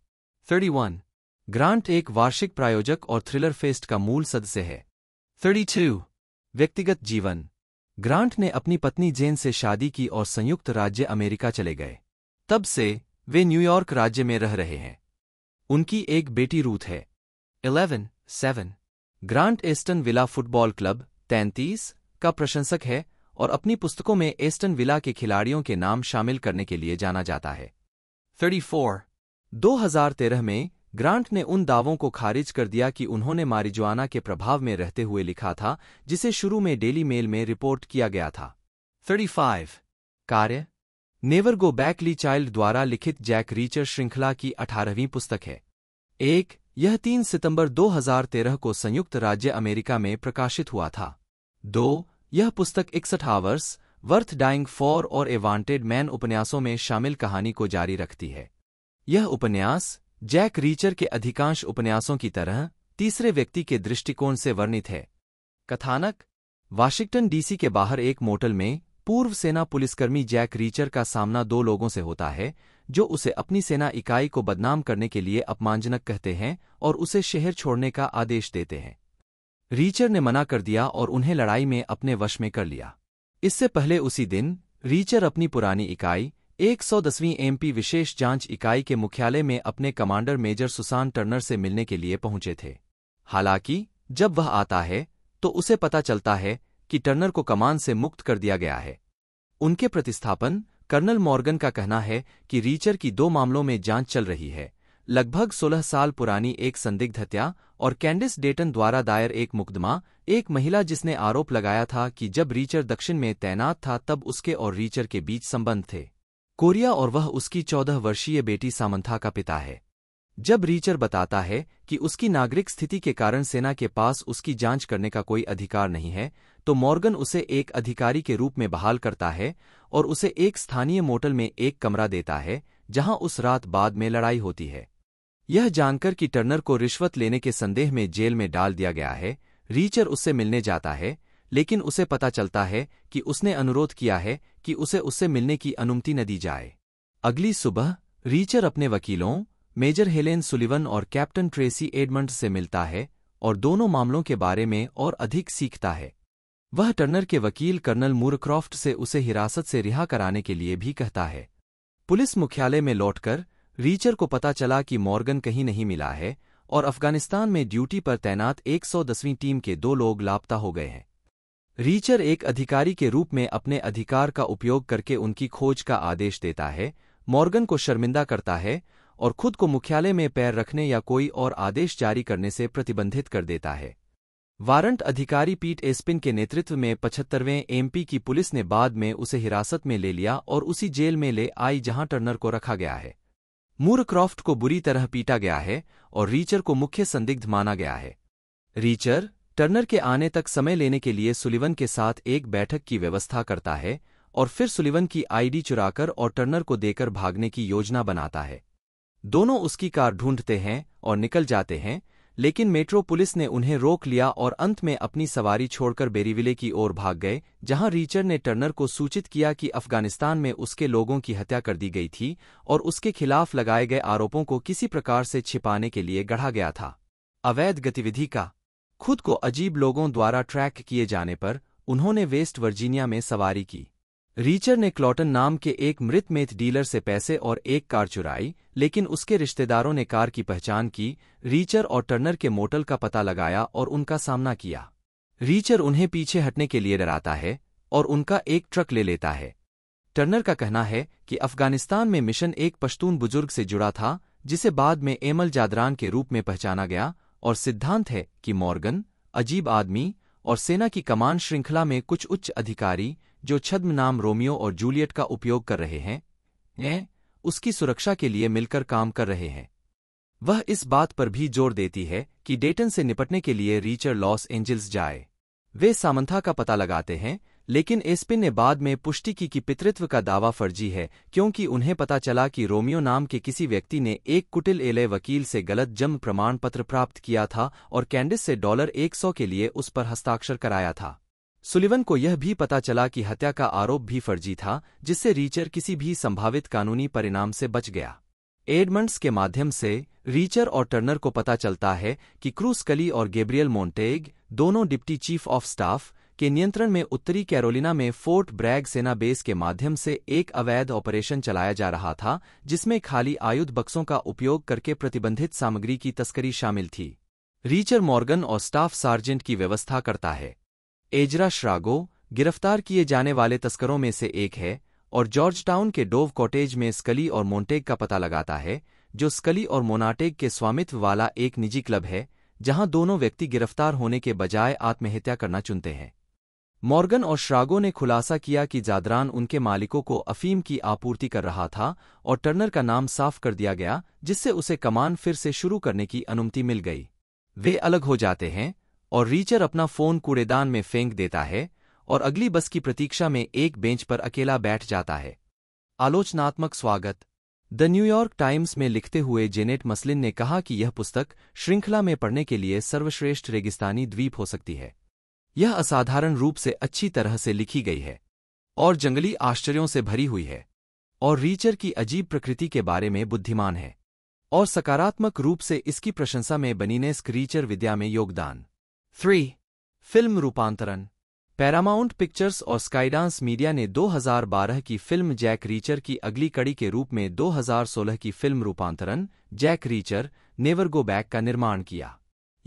31. ग्रांट एक वार्षिक प्रायोजक और थ्रिलर फेस्ट का मूल सदस्य है 32. व्यक्तिगत जीवन ग्रांट ने अपनी पत्नी जेन से शादी की और संयुक्त राज्य अमेरिका चले गए तब से वे न्यूयॉर्क राज्य में रह रहे हैं उनकी एक बेटी रूथ है 11. Seven Grant Aston Villa football club तैंतीस का प्रशंसक है और अपनी पुस्तकों में एस्टन विला के खिलाड़ियों के नाम शामिल करने के लिए जाना जाता है 34. 2013 में ग्रांट ने उन दावों को खारिज कर दिया कि उन्होंने मारिजुआना के प्रभाव में रहते हुए लिखा था जिसे शुरू में डेली मेल में रिपोर्ट किया गया था 35. कार्य नेवर गो बैक ली चाइल्ड द्वारा लिखित जैक रीचर श्रृंखला की अठारहवीं पुस्तक है एक यह तीन सितंबर 2013 को संयुक्त राज्य अमेरिका में प्रकाशित हुआ था दो यह पुस्तक इकसठ आवर्स वर्थ डाइंग फॉर और ए वांटेड मैन उपन्यासों में शामिल कहानी को जारी रखती है यह उपन्यास जैक रीचर के अधिकांश उपन्यासों की तरह तीसरे व्यक्ति के दृष्टिकोण से वर्णित है कथानक वाशिंगटन डीसी के बाहर एक मोटल में पूर्व सेना पुलिसकर्मी जैक रीचर का सामना दो लोगों से होता है जो उसे अपनी सेना इकाई को बदनाम करने के लिए अपमानजनक कहते हैं और उसे शहर छोड़ने का आदेश देते हैं रीचर ने मना कर दिया और उन्हें लड़ाई में अपने वश में कर लिया इससे पहले उसी दिन रीचर अपनी पुरानी इकाई 110वीं एमपी विशेष जांच इकाई के मुख्यालय में अपने कमांडर मेजर सुसान टर्नर से मिलने के लिए पहुंचे थे हालांकि जब वह आता है तो उसे पता चलता है कि टर्नर को कमान से मुक्त कर दिया गया है उनके प्रतिस्थापन कर्नल मॉर्गन का कहना है कि रीचर की दो मामलों में जांच चल रही है लगभग 16 साल पुरानी एक संदिग्ध हत्या और कैंडिस डेटन द्वारा दायर एक मुकदमा एक महिला जिसने आरोप लगाया था कि जब रीचर दक्षिण में तैनात था तब उसके और रीचर के बीच संबंध थे कोरिया और वह उसकी चौदह वर्षीय बेटी सामंथा का पिता है जब रीचर बताता है कि उसकी नागरिक स्थिति के कारण सेना के पास उसकी जांच करने का कोई अधिकार नहीं है तो मॉर्गन उसे एक अधिकारी के रूप में बहाल करता है और उसे एक स्थानीय मोटल में एक कमरा देता है जहां उस रात बाद में लड़ाई होती है यह जानकर कि टर्नर को रिश्वत लेने के संदेह में जेल में डाल दिया गया है रीचर उससे मिलने जाता है लेकिन उसे पता चलता है कि उसने अनुरोध किया है कि उसे उससे मिलने की अनुमति न दी जाए अगली सुबह रीचर अपने वकीलों मेजर हेलेन सुलिवन और कैप्टन ट्रेसी एडमंड से मिलता है और दोनों मामलों के बारे में और अधिक सीखता है वह टर्नर के वकील कर्नल मूरक्रॉफ्ट से उसे हिरासत से रिहा कराने के लिए भी कहता है पुलिस मुख्यालय में लौटकर रीचर को पता चला कि मॉर्गन कहीं नहीं मिला है और अफगानिस्तान में ड्यूटी पर तैनात 110वीं टीम के दो लोग लापता हो गए हैं रीचर एक अधिकारी के रूप में अपने अधिकार का उपयोग करके उनकी खोज का आदेश देता है मॉर्गन को शर्मिंदा करता है और खुद को मुख्यालय में पैर रखने या कोई और आदेश जारी करने से प्रतिबंधित कर देता है वारंट अधिकारी पीट एस्पिन के नेतृत्व में पचहत्तरवें एमपी की पुलिस ने बाद में उसे हिरासत में ले लिया और उसी जेल में ले आई जहां टर्नर को रखा गया है मूरक्रॉफ्ट को बुरी तरह पीटा गया है और रीचर को मुख्य संदिग्ध माना गया है रीचर टर्नर के आने तक समय लेने के लिए सुलिवन के साथ एक बैठक की व्यवस्था करता है और फिर सुलिवन की आईडी चुराकर और टर्नर को देकर भागने की योजना बनाता है दोनों उसकी कार ढूंढते हैं और निकल जाते हैं लेकिन मेट्रो पुलिस ने उन्हें रोक लिया और अंत में अपनी सवारी छोड़कर बेरीविले की ओर भाग गए जहां रीचर ने टर्नर को सूचित किया कि अफगानिस्तान में उसके लोगों की हत्या कर दी गई थी और उसके खिलाफ लगाए गए आरोपों को किसी प्रकार से छिपाने के लिए गढ़ा गया था अवैध गतिविधि का खुद को अजीब लोगों द्वारा ट्रैक किए जाने पर उन्होंने वेस्ट वर्जीनिया में सवारी की रीचर ने क्लॉटन नाम के एक मृत मेथ डीलर से पैसे और एक कार चुराई लेकिन उसके रिश्तेदारों ने कार की पहचान की रीचर और टर्नर के मोटल का पता लगाया और उनका सामना किया रीचर उन्हें पीछे हटने के लिए डराता है और उनका एक ट्रक ले लेता है टर्नर का कहना है कि अफगानिस्तान में मिशन एक पश्तून बुजुर्ग से जुड़ा था जिसे बाद में एमल जादरान के रूप में पहचाना गया और सिद्धांत है कि मॉर्गन अजीब आदमी और सेना की कमान श्रृंखला में कुछ उच्च अधिकारी जो छद्म नाम रोमियो और जूलियट का उपयोग कर रहे हैं ने? उसकी सुरक्षा के लिए मिलकर काम कर रहे हैं वह इस बात पर भी जोर देती है कि डेटन से निपटने के लिए रीचर लॉस एंजल्स जाए वे सामंथा का पता लगाते हैं लेकिन एस्पिन ने बाद में पुष्टि की कि पितृत्व का दावा फर्जी है क्योंकि उन्हें पता चला कि रोमियो नाम के किसी व्यक्ति ने एक कुटिल एलए वकील से गलत जन्म प्रमाण पत्र प्राप्त किया था और कैंडिस से डॉलर एक के लिए उस पर हस्ताक्षर कराया था सुलिवन को यह भी पता चला कि हत्या का आरोप भी फर्जी था जिससे रीचर किसी भी संभावित कानूनी परिणाम से बच गया एडमंड्स के माध्यम से रीचर और टर्नर को पता चलता है कि क्रूस कली और गेब्रियल मोन्टेग दोनों डिप्टी चीफ ऑफ स्टाफ के नियंत्रण में उत्तरी कैरोलिना में फोर्ट ब्रैग सेना बेस के माध्यम से एक अवैध ऑपरेशन चलाया जा रहा था जिसमें खाली आयुध बक्सों का उपयोग करके प्रतिबंधित सामग्री की तस्करी शामिल थी रीचर मॉर्गन और स्टाफ सार्जेंट की व्यवस्था करता है एजरा श्रागो गिरफ्तार किए जाने वाले तस्करों में से एक है और जॉर्जटाउन के डोव कॉटेज में स्कली और मोन्टेग का पता लगाता है जो स्कली और मोनाटेग के स्वामित्व वाला एक निजी क्लब है जहां दोनों व्यक्ति गिरफ्तार होने के बजाय आत्महत्या करना चुनते हैं मॉर्गन और श्रागो ने खुलासा किया कि जादरान उनके मालिकों को अफीम की आपूर्ति कर रहा था और टर्नर का नाम साफ कर दिया गया जिससे उसे कमान फिर से शुरू करने की अनुमति मिल गई वे अलग हो जाते हैं और रीचर अपना फोन कूड़ेदान में फेंक देता है और अगली बस की प्रतीक्षा में एक बेंच पर अकेला बैठ जाता है आलोचनात्मक स्वागत द न्यूयॉर्क टाइम्स में लिखते हुए जेनेट मसलिन ने कहा कि यह पुस्तक श्रृंखला में पढ़ने के लिए सर्वश्रेष्ठ रेगिस्तानी द्वीप हो सकती है यह असाधारण रूप से अच्छी तरह से लिखी गई है और जंगली आश्चर्यों से भरी हुई है और रीचर की अजीब प्रकृति के बारे में बुद्धिमान है और सकारात्मक रूप से इसकी प्रशंसा में बनीनेस्क रीचर विद्या में योगदान थ्री फिल्म रूपांतरण पैरामाउंट पिक्चर्स और स्काईडांस मीडिया ने 2012 की फिल्म जैक रीचर की अगली कड़ी के रूप में 2016 की फिल्म रूपांतरण Jack Reacher never go Back का निर्माण किया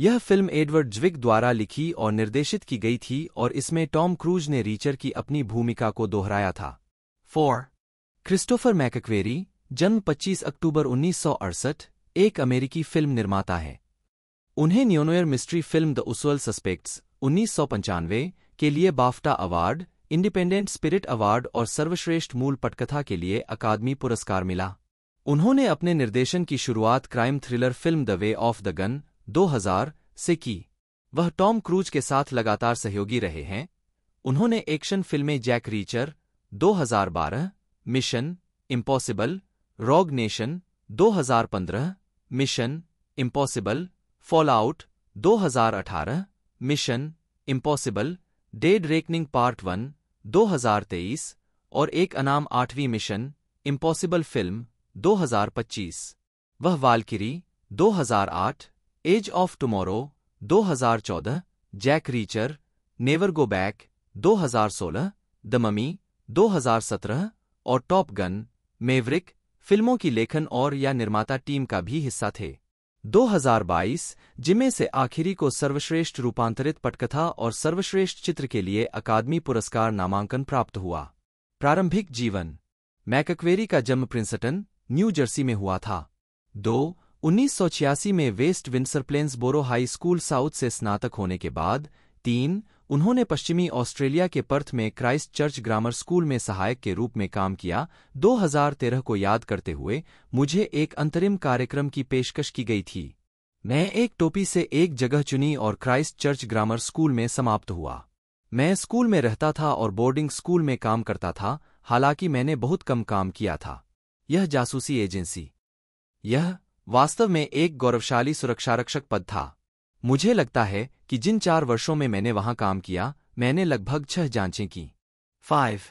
यह फिल्म एडवर्ड ज्विक द्वारा लिखी और निर्देशित की गई थी और इसमें टॉम क्रूज ने रीचर की अपनी भूमिका को दोहराया था फोर क्रिस्टोफर मैकक्वेरी जन्म 25 अक्टूबर उन्नीस एक अमेरिकी फिल्म निर्माता है उन्हें neonoir mystery film the Usual Suspects उन्नीस के लिए BAFTA award Independent Spirit award और सर्वश्रेष्ठ मूल पटकथा के लिए अकादमी पुरस्कार मिला उन्होंने अपने निर्देशन की शुरुआत crime thriller film the Way of the Gun 2000 से की वह टॉम क्रूज के साथ लगातार सहयोगी रहे हैं उन्होंने एक्शन फिल्में Jack Reacher 2012, Mission Impossible Rogue Nation 2015, Mission impossible Fallout 2018 Mission impossible dead reckoning part One 2023 और एक अनाम आठवीं मिशन इम्पॉसिबल फिल्म 2025 वह Valkyrie 2008 Edge of Tomorrow 2014 Jack Reacher never go back 2016 the Mummy 2017 और टॉप गन मेवरिक फिल्मों की लेखन और या निर्माता टीम का भी हिस्सा थे 2022 जिमे से आखिरी को सर्वश्रेष्ठ रूपांतरित पटकथा और सर्वश्रेष्ठ चित्र के लिए अकादमी पुरस्कार नामांकन प्राप्त हुआ प्रारंभिक जीवन मैककवेरी का जन्म प्रिंसटन न्यू जर्सी में हुआ था दो उन्नीस में West Windsor Plainsboro High School South से स्नातक होने के बाद तीन उन्होंने पश्चिमी ऑस्ट्रेलिया के पर्थ में क्राइस्ट चर्च ग्रामर स्कूल में सहायक के रूप में काम किया 2013 को याद करते हुए मुझे एक अंतरिम कार्यक्रम की पेशकश की गई थी मैं एक टोपी से एक जगह चुनी और क्राइस्ट चर्च ग्रामर स्कूल में समाप्त हुआ मैं स्कूल में रहता था और बोर्डिंग स्कूल में काम करता था हालांकि मैंने बहुत कम काम किया था यह जासूसी एजेंसी यह वास्तव में एक गौरवशाली सुरक्षारक्षक पद था मुझे लगता है कि जिन चार वर्षों में मैंने वहां काम किया मैंने लगभग छह जांचें की फाइव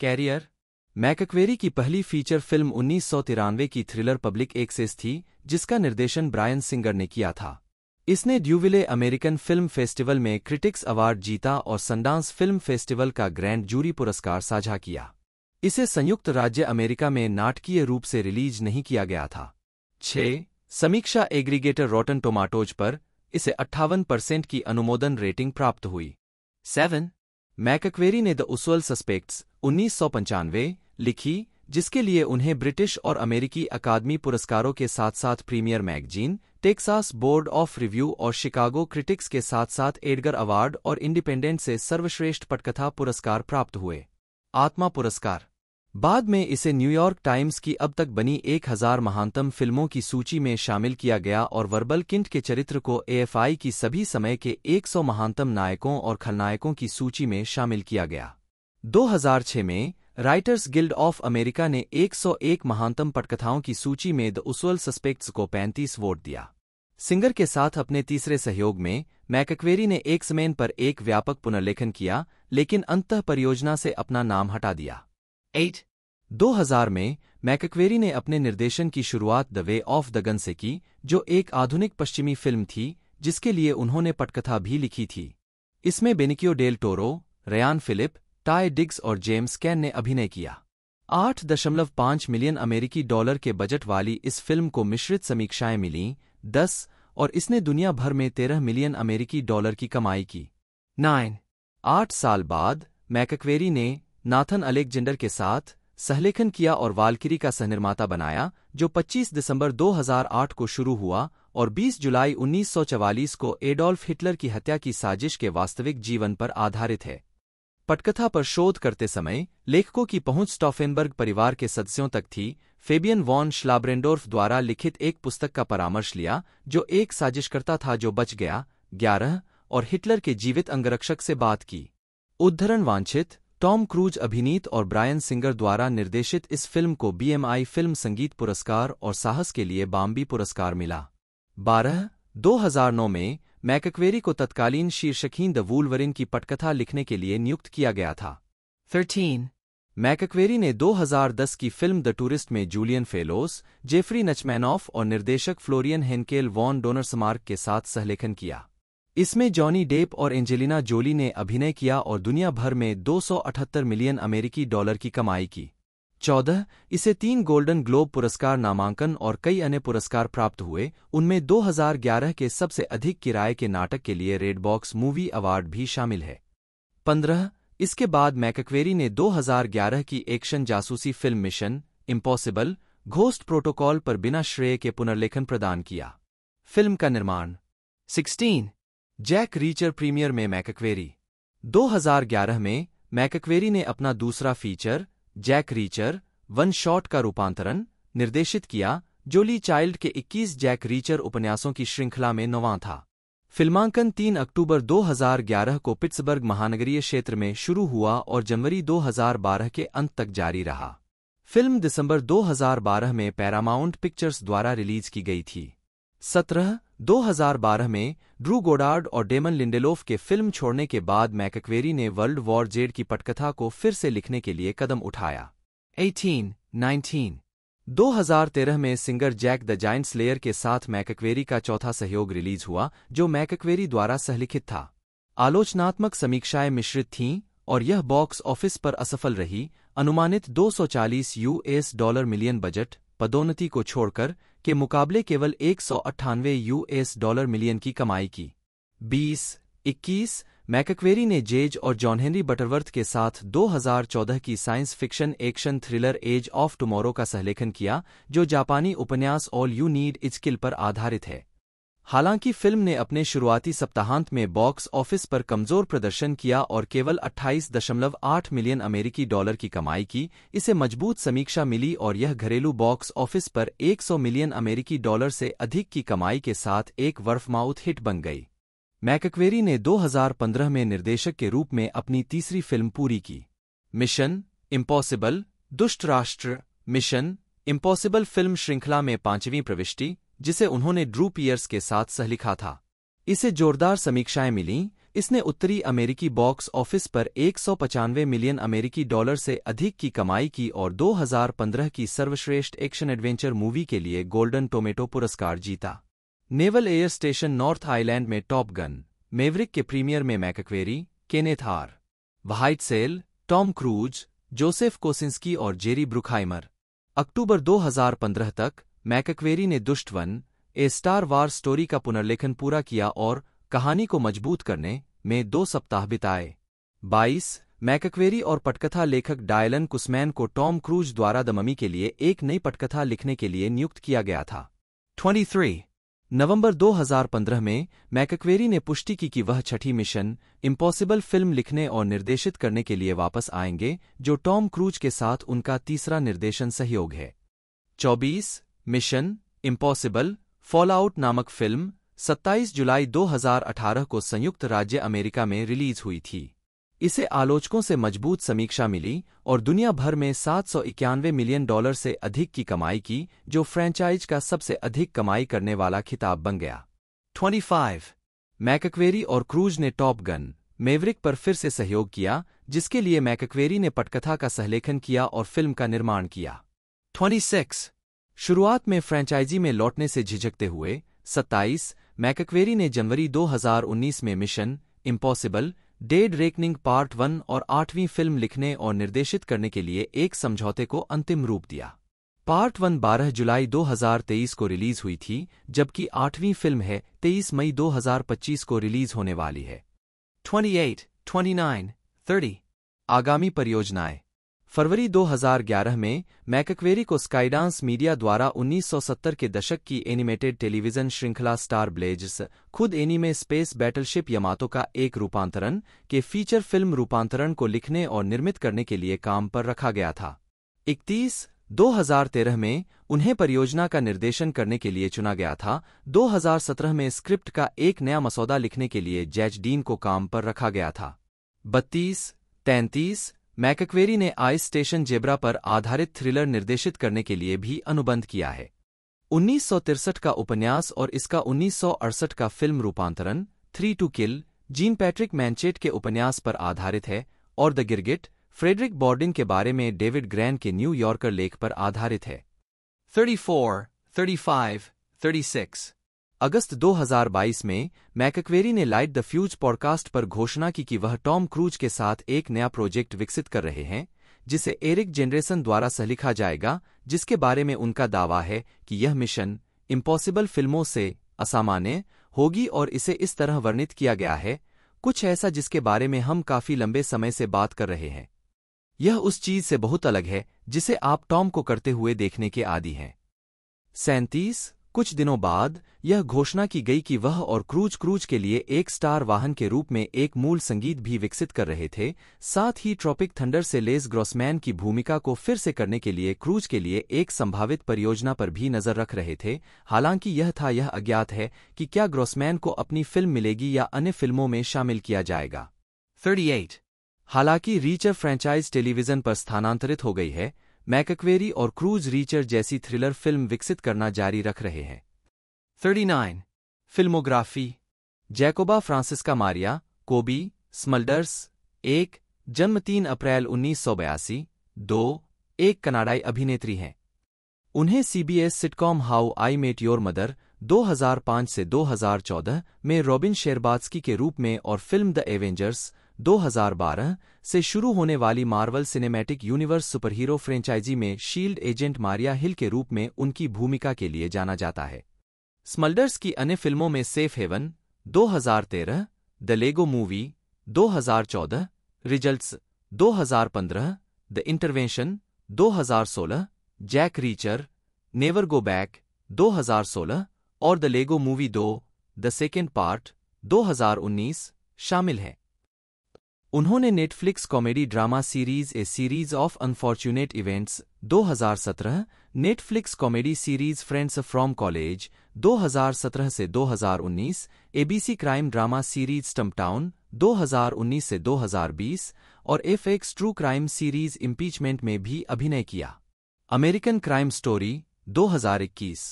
कैरियर मैकक्वेरी की पहली फीचर फिल्म उन्नीस की थ्रिलर पब्लिक एक्सेस थी जिसका निर्देशन ब्रायन सिंगर ने किया था इसने ड्यूविले अमेरिकन फिल्म फेस्टिवल में क्रिटिक्स अवार्ड जीता और संडांस फिल्म फेस्टिवल का ग्रैंड जूरी पुरस्कार साझा किया इसे संयुक्त राज्य अमेरिका में नाटकीय रूप से रिलीज नहीं किया गया था छः समीक्षा एग्रीगेटर रॉटन टोमाटोज पर इसे अट्ठावन परसेंट की अनुमोदन रेटिंग प्राप्त हुई सेवन मैकक्वेरी ने द उसवल सस्पेक्ट्स उन्नीस लिखी जिसके लिए उन्हें ब्रिटिश और अमेरिकी अकादमी पुरस्कारों के साथ साथ Premiere magazine Texas Board of Review और शिकागो क्रिटिक्स के साथ साथ एडगर अवार्ड और इंडिपेंडेंट से सर्वश्रेष्ठ पटकथा पुरस्कार प्राप्त हुए आत्मा पुरस्कार बाद में इसे न्यूयॉर्क टाइम्स की अब तक बनी एक हजार महानतम फिल्मों की सूची में शामिल किया गया और वर्बल किंट के चरित्र को एएफआई की सभी समय के 100 महानतम नायकों और खलनायकों की सूची में शामिल किया गया 2006 में राइटर्स गिल्ड ऑफ अमेरिका ने 101 महानतम पटकथाओं की सूची में द उसवल सस्पेक्ट्स को पैंतीस वोट दिया सिंगर के साथ अपने तीसरे सहयोग में मैकक्वेरी ने एक समेन पर एक व्यापक पुनर्लेखन किया लेकिन अंत परियोजना से अपना नाम हटा दिया 8. 2000 में मैकक्वेरी ने अपने निर्देशन की शुरुआत the Way of the Gun से की जो एक आधुनिक पश्चिमी फिल्म थी जिसके लिए उन्होंने पटकथा भी लिखी थी इसमें Benicio Del Toro Ryan Phillippe Taye Diggs और जेम्स कैन ने अभिनय किया 8.5 मिलियन अमेरिकी डॉलर के बजट वाली इस फिल्म को मिश्रित समीक्षाएं मिलीं 10 और इसने दुनिया भर में 13 मिलियन अमेरिकी डॉलर की कमाई की 9. आठ साल बाद मैकक्वेरी ने नाथन अलेक्जेंडर के साथ सहलेखन किया और वालकिरी का सहनिर्माता बनाया जो 25 दिसंबर 2008 को शुरू हुआ और 20 जुलाई 1944 को एडोल्फ हिटलर की हत्या की साजिश के वास्तविक जीवन पर आधारित है पटकथा पर शोध करते समय लेखकों की पहुंच स्टॉफेनबर्ग परिवार के सदस्यों तक थी फेबियन वॉन श्लाब्रेंडोर्फ द्वारा लिखित एक पुस्तक का परामर्श लिया जो एक साजिशकर्ता था जो बच गया ग्यारह और हिटलर के जीवित अंगरक्षक से बात की उद्धरण वांछित टॉम क्रूज अभिनीत और ब्रायन सिंगर द्वारा निर्देशित इस फिल्म को बीएमआई फिल्म संगीत पुरस्कार और साहस के लिए बाम्बी पुरस्कार मिला बारह 2009 में मैकक्वेरी को तत्कालीन शीर्षकहीन द वूलवरिन की पटकथा लिखने के लिए नियुक्त किया गया था थर्टीन मैकक्वेरी ने 2010 की फिल्म द टूरिस्ट में जूलियन फेलोस जेफरी नचमैनॉफ और निर्देशक फ्लोरियन हेनकेल वॉन डोनरसमार्क के साथ सहलेखन किया इसमें जॉनी डेप और एंजेलिना जोली ने अभिनय किया और दुनिया भर में 278 मिलियन अमेरिकी डॉलर की कमाई की चौदह इसे तीन गोल्डन ग्लोब पुरस्कार नामांकन और कई अन्य पुरस्कार प्राप्त हुए उनमें 2011 के सबसे अधिक किराए के नाटक के लिए रेडबॉक्स मूवी अवार्ड भी शामिल है पंद्रह इसके बाद मैकक्वेरी ने 2011 की एक्शन जासूसी film mission impossible ghost protocol पर बिना श्रेय के पुनर्लेखन प्रदान किया फिल्म का निर्माण 16 जैक रीचर प्रीमियर में मैकक्वेरी 2011 में मैकक्वेरी ने अपना दूसरा feature Jack Reacher one shot का रूपांतरण निर्देशित किया जो ली चाइल्ड के 21 जैक रीचर उपन्यासों की श्रृंखला में नवा था फिल्मांकन 3 अक्टूबर 2011 को पिट्सबर्ग महानगरीय क्षेत्र में शुरू हुआ और जनवरी 2012 के अंत तक जारी रहा फिल्म दिसंबर 2012 में पैरामाउंट पिक्चर्स द्वारा रिलीज की गई थी सत्रह 2012 में ड्रू गोडार्ड और डेमन लिंडेलोफ के फिल्म छोड़ने के बाद मैकक्वेरी ने वर्ल्ड वॉर जेड की पटकथा को फिर से लिखने के लिए कदम उठाया 18, 19, 2013 में Singer Jack the giant slayer के साथ मैकक्वेरी का चौथा सहयोग रिलीज हुआ जो मैकक्वेरी द्वारा सहलिखित था आलोचनात्मक समीक्षाएं मिश्रित थीं और यह बॉक्स ऑफिस पर असफल रही अनुमानित 240 यूएस डॉलर मिलियन बजट पदोन्नति को छोड़कर के मुकाबले केवल एक सौ अट्ठानवे यूएस डॉलर मिलियन की कमाई की बीस इक्कीस मैकक्वेरी ने जेज और जॉन हेनरी बटरवर्थ के साथ 2014 की science fiction action thriller edge of tomorrow का सहलेखन किया जो जापानी उपन्यास ऑल यू नीड स्किल पर आधारित है हालांकि फिल्म ने अपने शुरुआती सप्ताहांत में बॉक्स ऑफिस पर कमजोर प्रदर्शन किया और केवल 28.8 मिलियन अमेरिकी डॉलर की कमाई की इसे मजबूत समीक्षा मिली और यह घरेलू बॉक्स ऑफिस पर 100 मिलियन अमेरिकी डॉलर से अधिक की कमाई के साथ एक वर्फमाउथ हिट बन गई मैककवेरी ने 2015 में निर्देशक के रूप में अपनी तीसरी फिल्म पूरी की मिशन इम्पॉसिबल दुष्ट राष्ट्र मिशन इम्पॉसिबल फिल्म श्रृंखला में पांचवीं प्रविष्टि जिसे उन्होंने ड्रू पियर्स के साथ सहलिखा था इसे जोरदार समीक्षाएं मिलीं इसने उत्तरी अमेरिकी बॉक्स ऑफिस पर एक मिलियन अमेरिकी डॉलर से अधिक की कमाई की और 2015 की सर्वश्रेष्ठ एक्शन एडवेंचर मूवी के लिए गोल्डन टोमेटो पुरस्कार जीता naval air station north island में टॉप गन मेवरिक के प्रीमियर में मैकक्वेरी केनेथार Whitesell Tom Cruise Joseph Kosinski और जेरी ब्रुखाइमर अक्टूबर 2015 तक मैकक्वेरी ने दुष्ट one a star war story का पुनर्लेखन पूरा किया और कहानी को मजबूत करने में दो सप्ताह बिताए 22 मैकक्वेरी और पटकथा लेखक डायलन कुस्मैन को टॉम क्रूज द्वारा दममी के लिए एक नई पटकथा लिखने के लिए नियुक्त किया गया था 23 नवंबर 2015 में मैकक्वेरी ने पुष्टि की कि वह छठी मिशन इम्पॉसिबल फिल्म लिखने और निर्देशित करने के लिए वापस आएंगे जो टॉम क्रूज के साथ उनका तीसरा निर्देशन सहयोग है 24 मिशन इम्पॉसिबल फॉलआउट नामक फिल्म 27 जुलाई 2018 को संयुक्त राज्य अमेरिका में रिलीज हुई थी इसे आलोचकों से मजबूत समीक्षा मिली और दुनिया भर में सात मिलियन डॉलर से अधिक की कमाई की जो फ्रेंचाइज का सबसे अधिक कमाई करने वाला खिताब बन गया 25. मैकक्वेरी और क्रूज ने टॉप गन मेवरिक पर फिर से सहयोग किया जिसके लिए मैककवेरी ने पटकथा का सहलेखन किया और फिल्म का निर्माण किया 26. शुरुआत में फ्रेंचाइजी में लौटने से झिझकते हुए 27 मैकक्वेरी ने जनवरी 2019 में mission impossible dead reckoning part one और आठवीं फिल्म लिखने और निर्देशित करने के लिए एक समझौते को अंतिम रूप दिया पार्ट वन 12 जुलाई 2023 को रिलीज हुई थी जबकि आठवीं फिल्म है 23 मई 2025 को रिलीज होने वाली है 28, 29, 30 आगामी परियोजनाएं फरवरी 2011 में मैकक्वेरी को स्काईडांस मीडिया द्वारा 1970 के दशक की एनिमेटेड टेलीविजन श्रृंखला स्टार ब्लेजर्स खुद एनीमे स्पेस बैटलशिप यमातो का एक रूपांतरण के फीचर फिल्म रूपांतरण को लिखने और निर्मित करने के लिए काम पर रखा गया था 31 2013 में उन्हें परियोजना का निर्देशन करने के लिए चुना गया था 2017 में स्क्रिप्ट का एक नया मसौदा लिखने के लिए जैज डीन को काम पर रखा गया था बत्तीस तैंतीस मैककवेरी ने आइस स्टेशन जेब्रा पर आधारित थ्रिलर निर्देशित करने के लिए भी अनुबंध किया है उन्नीस का उपन्यास और इसका उन्नीस का फिल्म रूपांतरण three to kill Jean Patrick Manchette के उपन्यास पर आधारित है और द गिरगिट फ्रेडरिक बॉर्डिन के बारे में डेविड ग्रैन के न्यूयॉर्कर लेख पर आधारित है thirty thirty four five thirty six अगस्त 2022 में मैकक्वेरी ने लाइट द फ्यूज पॉडकास्ट पर घोषणा की कि वह टॉम क्रूज के साथ एक नया प्रोजेक्ट विकसित कर रहे हैं जिसे एरिक जेनरेसन द्वारा सलिखा जाएगा जिसके बारे में उनका दावा है कि यह मिशन इम्पॉसिबल फिल्मों से असामान्य होगी और इसे इस तरह वर्णित किया गया है कुछ ऐसा जिसके बारे में हम काफी लंबे समय से बात कर रहे हैं यह उस चीज से बहुत अलग है जिसे आप टॉम को करते हुए देखने के आदि हैं सैंतीस कुछ दिनों बाद यह घोषणा की गई कि वह और क्रूज क्रूज के लिए एक स्टार वाहन के रूप में एक मूल संगीत भी विकसित कर रहे थे साथ ही ट्रॉपिक थंडर से लेस ग्रॉसमैन की भूमिका को फिर से करने के लिए क्रूज के लिए एक संभावित परियोजना पर भी नजर रख रहे थे हालांकि यह था यह अज्ञात है कि क्या ग्रॉसमैन को अपनी फिल्म मिलेगी या अन्य फिल्मों में शामिल किया जाएगा थर्टी हालांकि रीचर फ्रेंचाइज टेलीविजन पर स्थानांतरित हो गई है मैकक्वेरी और क्रूज रीचर जैसी थ्रिलर फिल्म विकसित करना जारी रख रहे हैं 39. Filmography जैकोबा Franziska Maria Cobie Smulders एक जन्म तीन अप्रैल उन्नीस सौ बयासी दो एक कनाडाई अभिनेत्री हैं उन्हें CBS sitcom how I met your mother 2005 से 2014 में रॉबिन शेरबात्सकी के रूप में और फिल्म द एवेंजर्स 2012 से शुरू होने वाली Marvel cinematic universe superhero franchise में शील्ड एजेंट मारिया हिल के रूप में उनकी भूमिका के लिए जाना जाता है स्मल्डर्स की अन्य फिल्मों में safe haven 2013, the Lego movie 2014, हजार पंद्रह the intervention 2016, Jack Reacher never go back 2016 और the Lego movie 2, the second part 2019 शामिल हैं उन्होंने Netflix comedy drama series a series of unfortunate events 2017, Netflix comedy series friends from college 2017 से 2019, ABC crime drama series Stumptown 2019 से 2020 और F X true crime series impeachment में भी अभिनय किया अमेरिकन क्राइम स्टोरी 2021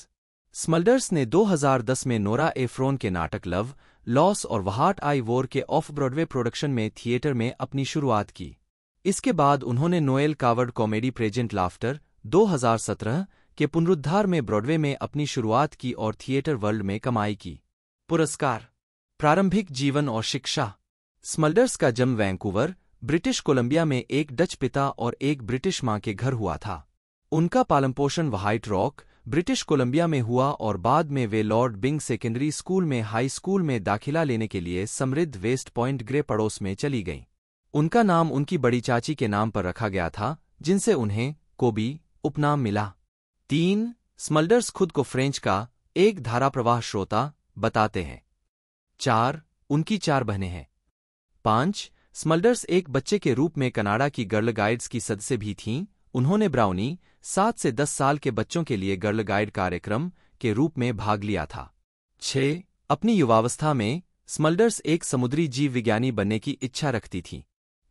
स्मल्डर्स ने 2010 में नोरा एफ्रोन के नाटक लव लॉस और वहाट आई वोर के ऑफ ब्रॉडवे प्रोडक्शन में थिएटर में अपनी शुरुआत की इसके बाद उन्होंने Noel Coward comedy present laughter 2017 के पुनरुद्धार में ब्रॉडवे में अपनी शुरुआत की और थिएटर वर्ल्ड में कमाई की पुरस्कार प्रारंभिक जीवन और शिक्षा स्मल्डर्स का जन्म वैंकूवर ब्रिटिश कोलंबिया में एक डच पिता और एक ब्रिटिश मां के घर हुआ था उनका पालनपोषण व्हाइट रॉक ब्रिटिश कोलंबिया में हुआ और बाद में वे लॉर्ड बिंग सेकेंडरी स्कूल में हाई स्कूल में दाखिला लेने के लिए समृद्ध वेस्ट पॉइंट ग्रे पड़ोस में चली गईं उनका नाम उनकी बड़ी चाची के नाम पर रखा गया था जिनसे उन्हें कोबी उपनाम मिला तीन स्मल्डर्स खुद को फ्रेंच का एक धारा प्रवाह श्रोता बताते हैं चार उनकी चार बहनें हैं पांच स्मल्डर्स एक बच्चे के रूप में कनाडा की गर्ल गाइड्स की सदस्य भी थीं उन्होंने ब्राउनी सात से दस साल के बच्चों के लिए गर्ल गाइड कार्यक्रम के रूप में भाग लिया था छह अपनी युवावस्था में स्मल्डर्स एक समुद्री जीव विज्ञानी बनने की इच्छा रखती थी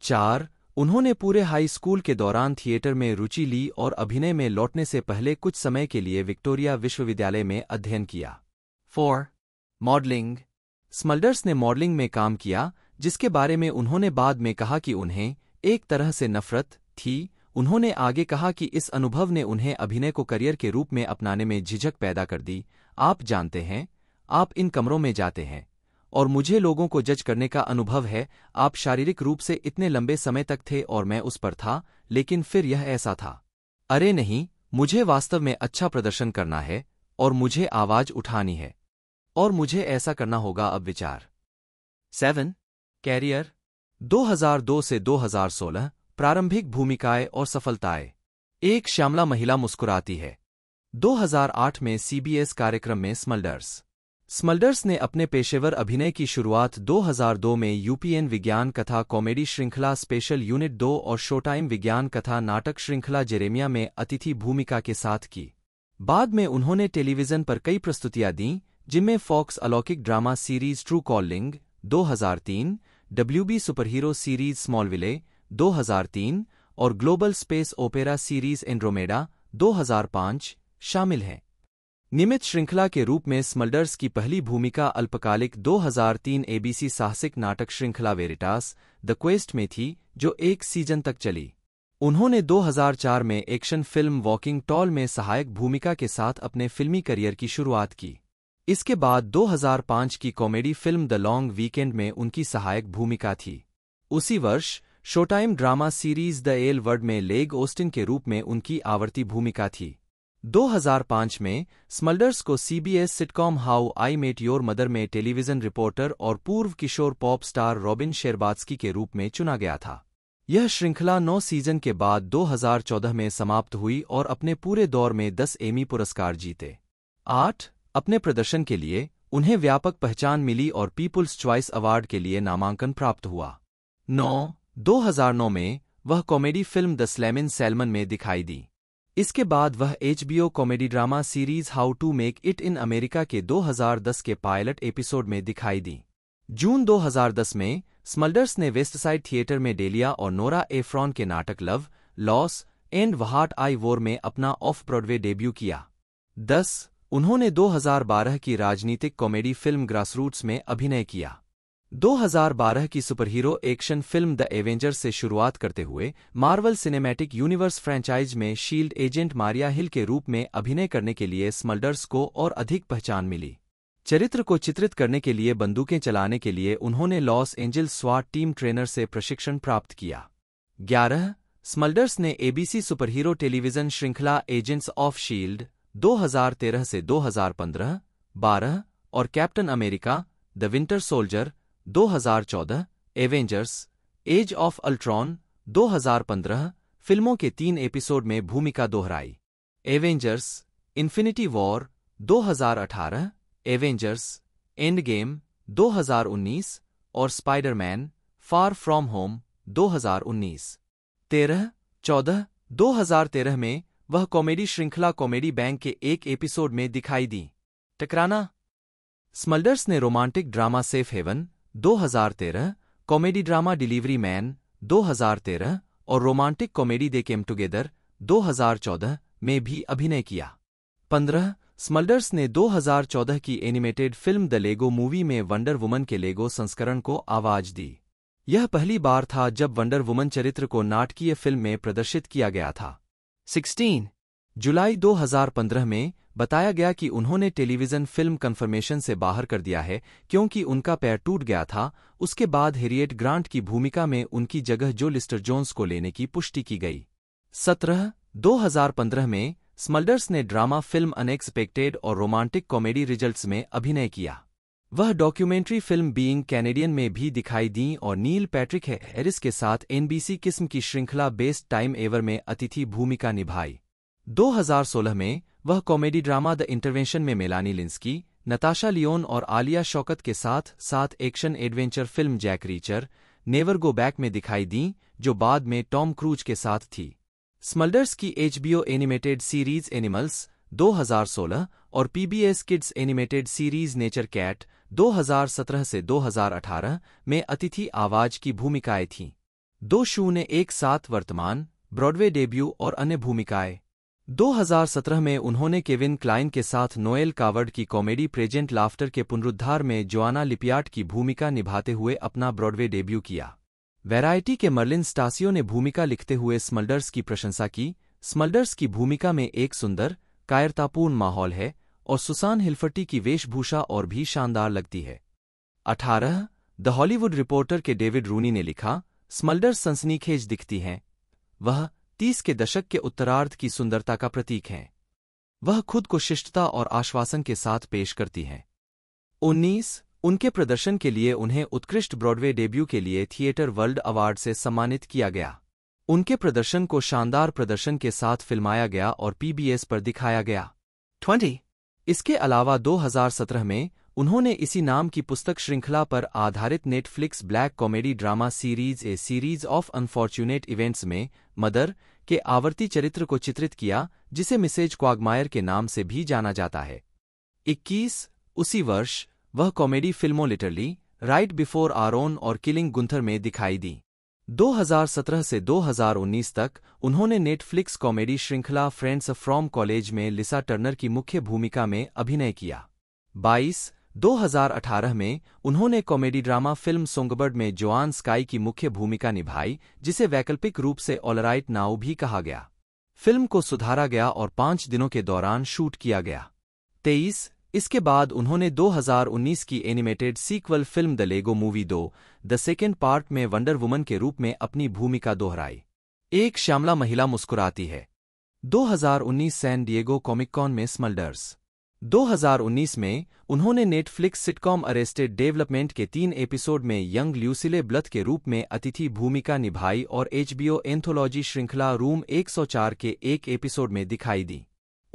चार उन्होंने पूरे हाई स्कूल के दौरान थिएटर में रुचि ली और अभिनय में लौटने से पहले कुछ समय के लिए विक्टोरिया विश्वविद्यालय में अध्ययन किया फोर मॉडलिंग स्मल्डर्स ने मॉडलिंग में काम किया जिसके बारे में उन्होंने बाद में कहा कि उन्हें एक तरह से नफरत थी उन्होंने आगे कहा कि इस अनुभव ने उन्हें अभिनय को करियर के रूप में अपनाने में झिझक पैदा कर दी आप जानते हैं आप इन कमरों में जाते हैं और मुझे लोगों को जज करने का अनुभव है आप शारीरिक रूप से इतने लंबे समय तक थे और मैं उस पर था लेकिन फिर यह ऐसा था अरे नहीं मुझे वास्तव में अच्छा प्रदर्शन करना है और मुझे आवाज उठानी है और मुझे ऐसा करना होगा अब विचार सेवन कैरियर 2002 से 2016 प्रारंभिक भूमिकाएं और सफलताएं एक श्यामला महिला मुस्कुराती है 2008 में सीबीएस कार्यक्रम में स्मल्डर्स स्मल्डर्स ने अपने पेशेवर अभिनय की शुरुआत 2002 में यूपीएन विज्ञान कथा कॉमेडी श्रृंखला स्पेशल यूनिट दो और शोटाइम विज्ञान कथा नाटक श्रृंखला जेरेमिया में अतिथि भूमिका के साथ की बाद में उन्होंने टेलीविजन पर कई प्रस्तुतियां दीं जिनमें फॉक्स अलौकिक drama series true calling 2003, WB superhero series Smallville 2003 और global space opera series Andromeda 2005 शामिल हैं नियमित श्रृंखला के रूप में स्मल्डर्स की पहली भूमिका अल्पकालिक 2003 एबीसी साहसिक नाटक श्रृंखला वेरिटास द क्वेस्ट में थी जो एक सीजन तक चली उन्होंने 2004 में एक्शन फिल्म वॉकिंग टॉल में सहायक भूमिका के साथ अपने फिल्मी करियर की शुरुआत की इसके बाद 2005 की comedy film the long weekend में उनकी सहायक भूमिका थी उसी वर्ष Showtime drama series the L word में लेग ओस्टिन के रूप में उनकी आवर्ती भूमिका थी 2005 में स्मल्डर्स को CBS sitcom how I met your mother में टेलीविजन रिपोर्टर और पूर्व किशोर पॉप स्टार रॉबिन शेरबाजकी के रूप में चुना गया था यह श्रृंखला नौ सीजन के बाद 2014 में समाप्त हुई और अपने पूरे दौर में 10 एमी पुरस्कार जीते आठ अपने प्रदर्शन के लिए उन्हें व्यापक पहचान मिली और पीपुल्स च्वाइस अवार्ड के लिए नामांकन प्राप्त हुआ नौ 2009 में वह comedy film the slammin salmon में दिखाई दी इसके बाद वह HBO comedy drama series how to make it in America के 2010 के पायलट एपिसोड में दिखाई दी जून 2010 में स्मल्डर्स ने वेस्टसाइड थिएटर में डेलिया और नोरा एफ्रॉन के नाटक love loss and what I wore में अपना ऑफ ब्रॉडवे डेब्यू किया दस उन्होंने 2012 की राजनीतिक कॉमेडी फिल्म ग्रासरूट्स में अभिनय किया 2012 की superhero action film the avengers से शुरुआत करते हुए मार्वल सिनेमैटिक यूनिवर्स फ्रेंचाइज में शील्ड एजेंट मारिया हिल के रूप में अभिनय करने के लिए स्मल्डर्स को और अधिक पहचान मिली चरित्र को चित्रित करने के लिए बंदूकें चलाने के लिए उन्होंने लॉस एंजल्स स्वाट टीम ट्रेनर से प्रशिक्षण प्राप्त किया ग्यारह स्मल्डर्स ने एबीसी सुपरहीरो टेलीविजन श्रृंखला एजेंट्स ऑफ शील्ड 2013 से 2015, 12 और captain America the winter soldier 2014 avengers age of Ultron 2015 फिल्मों के तीन एपिसोड में भूमिका दोहराई avengers infinity war 2018 avengers endgame 2019 और स्पाइडरमैन फार फ्रॉम होम 2019 तेरह चौदह 2013 में वह कॉमेडी श्रृंखला कॉमेडी बैंक के एक एपिसोड में दिखाई दी टकराना स्मल्डर्स ने romantic drama safe haven 2013 comedy drama delivery man 2013 और romantic comedy they came together 2014 में भी अभिनय किया 15 स्मल्डर्स ने 2014 की animated film the Lego movie में वंडर वुमन के लेगो संस्करण को आवाज दी यह पहली बार था जब वंडर वुमन चरित्र को नाटकीय फिल्म में प्रदर्शित किया गया था 16 जुलाई 2015 में बताया गया कि उन्होंने टेलीविजन फिल्म कन्फर्मेशन से बाहर कर दिया है क्योंकि उनका पैर टूट गया था उसके बाद हेरिएट ग्रांट की भूमिका में उनकी जगह जो लिस्टर जोन्स को लेने की पुष्टि की गई सत्रह 2015 में स्मल्डर्स ने ड्रामा फिल्म अनएक्सपेक्टेड और रोमांटिक कॉमेडी रिजल्ट्स में अभिनय किया वह डॉक्यूमेंट्री फिल्म बीइंग कैनेडियन में भी दिखाई दी और नील पैट्रिक हैरिस के साथ एनबीसी किस्म की श्रृंखला बेस्ट टाइम एवर में अतिथि भूमिका निभाई 2016 में वह कॉमेडी ड्रामा द इंटरवेंशन में मेलानी लिंस्की नताशा लियोन और आलिया शौकत के साथ साथ action adventure film Jack Reacher never go back में दिखाई दी जो बाद में टॉम क्रूज के साथ थी स्मल्डर्स की एचबीओ एनिमेटेड सीरीज एनिमल्स 2016 और PBS kids animated series nature cat 2017 से 2018 में अतिथि आवाज की भूमिकाएं थीं दो ने एक साथ वर्तमान ब्रॉडवे डेब्यू और अन्य भूमिकाएं 2017 में उन्होंने केविन क्लाइन के साथ नोएल कावर्ड की कॉमेडी प्रेजेंट लाफ्टर के पुनरुद्धार में जोआना लिपियाट की भूमिका निभाते हुए अपना ब्रॉडवे डेब्यू किया वैरायटी के मर्लिन स्टासियो ने भूमिका लिखते हुए स्मल्डर्स की प्रशंसा की स्मल्डर्स की भूमिका में एक सुंदर कायरतापूर्ण माहौल है और सुसान हिलफट्टी की वेशभूषा और भी शानदार लगती है अठारह द हॉलीवुड रिपोर्टर के डेविड रूनी ने लिखा स्मल्डर्स सनसनीखेज दिखती हैं वह तीस के दशक के उत्तरार्ध की सुंदरता का प्रतीक हैं वह खुद को शिष्टता और आश्वासन के साथ पेश करती हैं उन्नीस उनके प्रदर्शन के लिए उन्हें उत्कृष्ट ब्रॉडवे डेब्यू के लिए थिएटर वर्ल्ड अवार्ड से सम्मानित किया गया उनके प्रदर्शन को शानदार प्रदर्शन के साथ फिल्माया गया और पीबीएस पर दिखाया गया ट्वेंटी इसके अलावा 2017 में उन्होंने इसी नाम की पुस्तक श्रृंखला पर आधारित Netflix black comedy drama series a series of unfortunate events में मदर के आवर्ती चरित्र को चित्रित किया जिसे मिसेज क्वागमायर के नाम से भी जाना जाता है 21 उसी वर्ष वह कॉमेडी फिल्मों लिटरली राइट बिफोर आरोन और किलिंग गुंथर में दिखाई दी 2017 से 2019 तक उन्होंने नेटफ्लिक्स कॉमेडी श्रृंखला फ्रेंड्स फ्रॉम कॉलेज में लिसा टर्नर की मुख्य भूमिका में अभिनय किया 22 2018 में उन्होंने कॉमेडी ड्रामा फिल्म सोंगबर्ड में जोआन स्काई की मुख्य भूमिका निभाई जिसे वैकल्पिक रूप से ऑलराइट नाउ भी कहा गया फिल्म को सुधारा गया और पांच दिनों के दौरान शूट किया गया तेईस इसके बाद उन्होंने 2019 की animated sequel film the Lego movie दो द सेकेंड पार्ट में वंडर वुमन के रूप में अपनी भूमिका दोहराई एक श्यामला महिला मुस्कुराती है 2019 सैन डिएगो कॉमिक कॉन में स्मल्डर्स 2019 में उन्होंने नेटफ्लिक्स सिटकॉम अरेस्टेड डेवलपमेंट के तीन एपिसोड में यंग ल्यूसिले ब्लथ के रूप में अतिथि भूमिका निभाई और एचबीओ एंथोलॉजी श्रृंखला रूम 104 के एक एपिसोड में दिखाई दी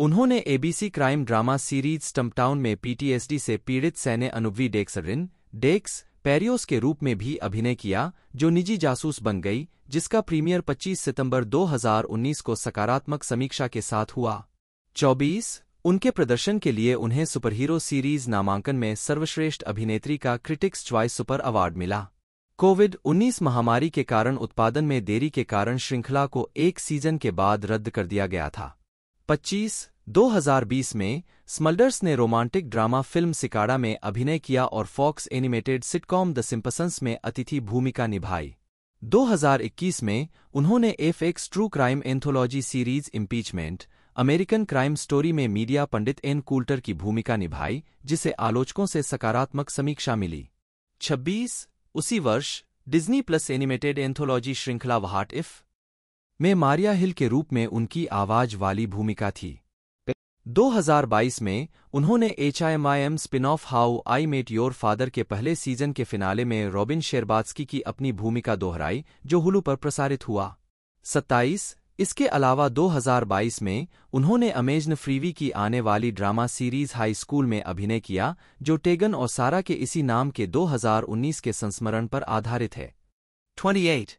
उन्होंने ABC crime drama series Stumptown में पीटीएसडी से पीड़ित सैन्य अनुवी डेक्सरिन डेक्स पेरियोस के रूप में भी अभिनय किया जो निजी जासूस बन गई जिसका प्रीमियर 25 सितंबर 2019 को सकारात्मक समीक्षा के साथ हुआ 24 उनके प्रदर्शन के लिए उन्हें सुपरहीरो सीरीज नामांकन में सर्वश्रेष्ठ अभिनेत्री का क्रिटिक्स च्वाइस सुपर अवार्ड मिला कोविड 19 महामारी के कारण उत्पादन में देरी के कारण श्रृंखला को एक सीजन के बाद रद्द कर दिया गया था 25 2020 में स्मल्डर्स ने रोमांटिक ड्रामा फिल्म सिकाड़ा में अभिनय किया और Fox animated sitcom the Simpsons में अतिथि भूमिका निभाई 2021 में उन्होंने F X true crime anthology series impeachment American crime story में मीडिया पंडित एन कूल्टर की भूमिका निभाई जिसे आलोचकों से सकारात्मक समीक्षा मिली 26 उसी वर्ष डिज्नी प्लस एनिमेटेड एंथोलॉजी श्रृंखला वहाट इफ में मारिया हिल के रूप में उनकी आवाज वाली भूमिका थी 2022 में उन्होंने H spin off how I met your father के पहले सीजन के फिनाले में रॉबिन शेरबात्सकी की अपनी भूमिका दोहराई जो हुलू पर प्रसारित हुआ 27 इसके अलावा 2022 में उन्होंने अमेजन फ्रीवी की आने वाली ड्रामा सीरीज हाई स्कूल में अभिनय किया जो टेगन और सारा के इसी नाम के 2019 के संस्मरण पर आधारित है 28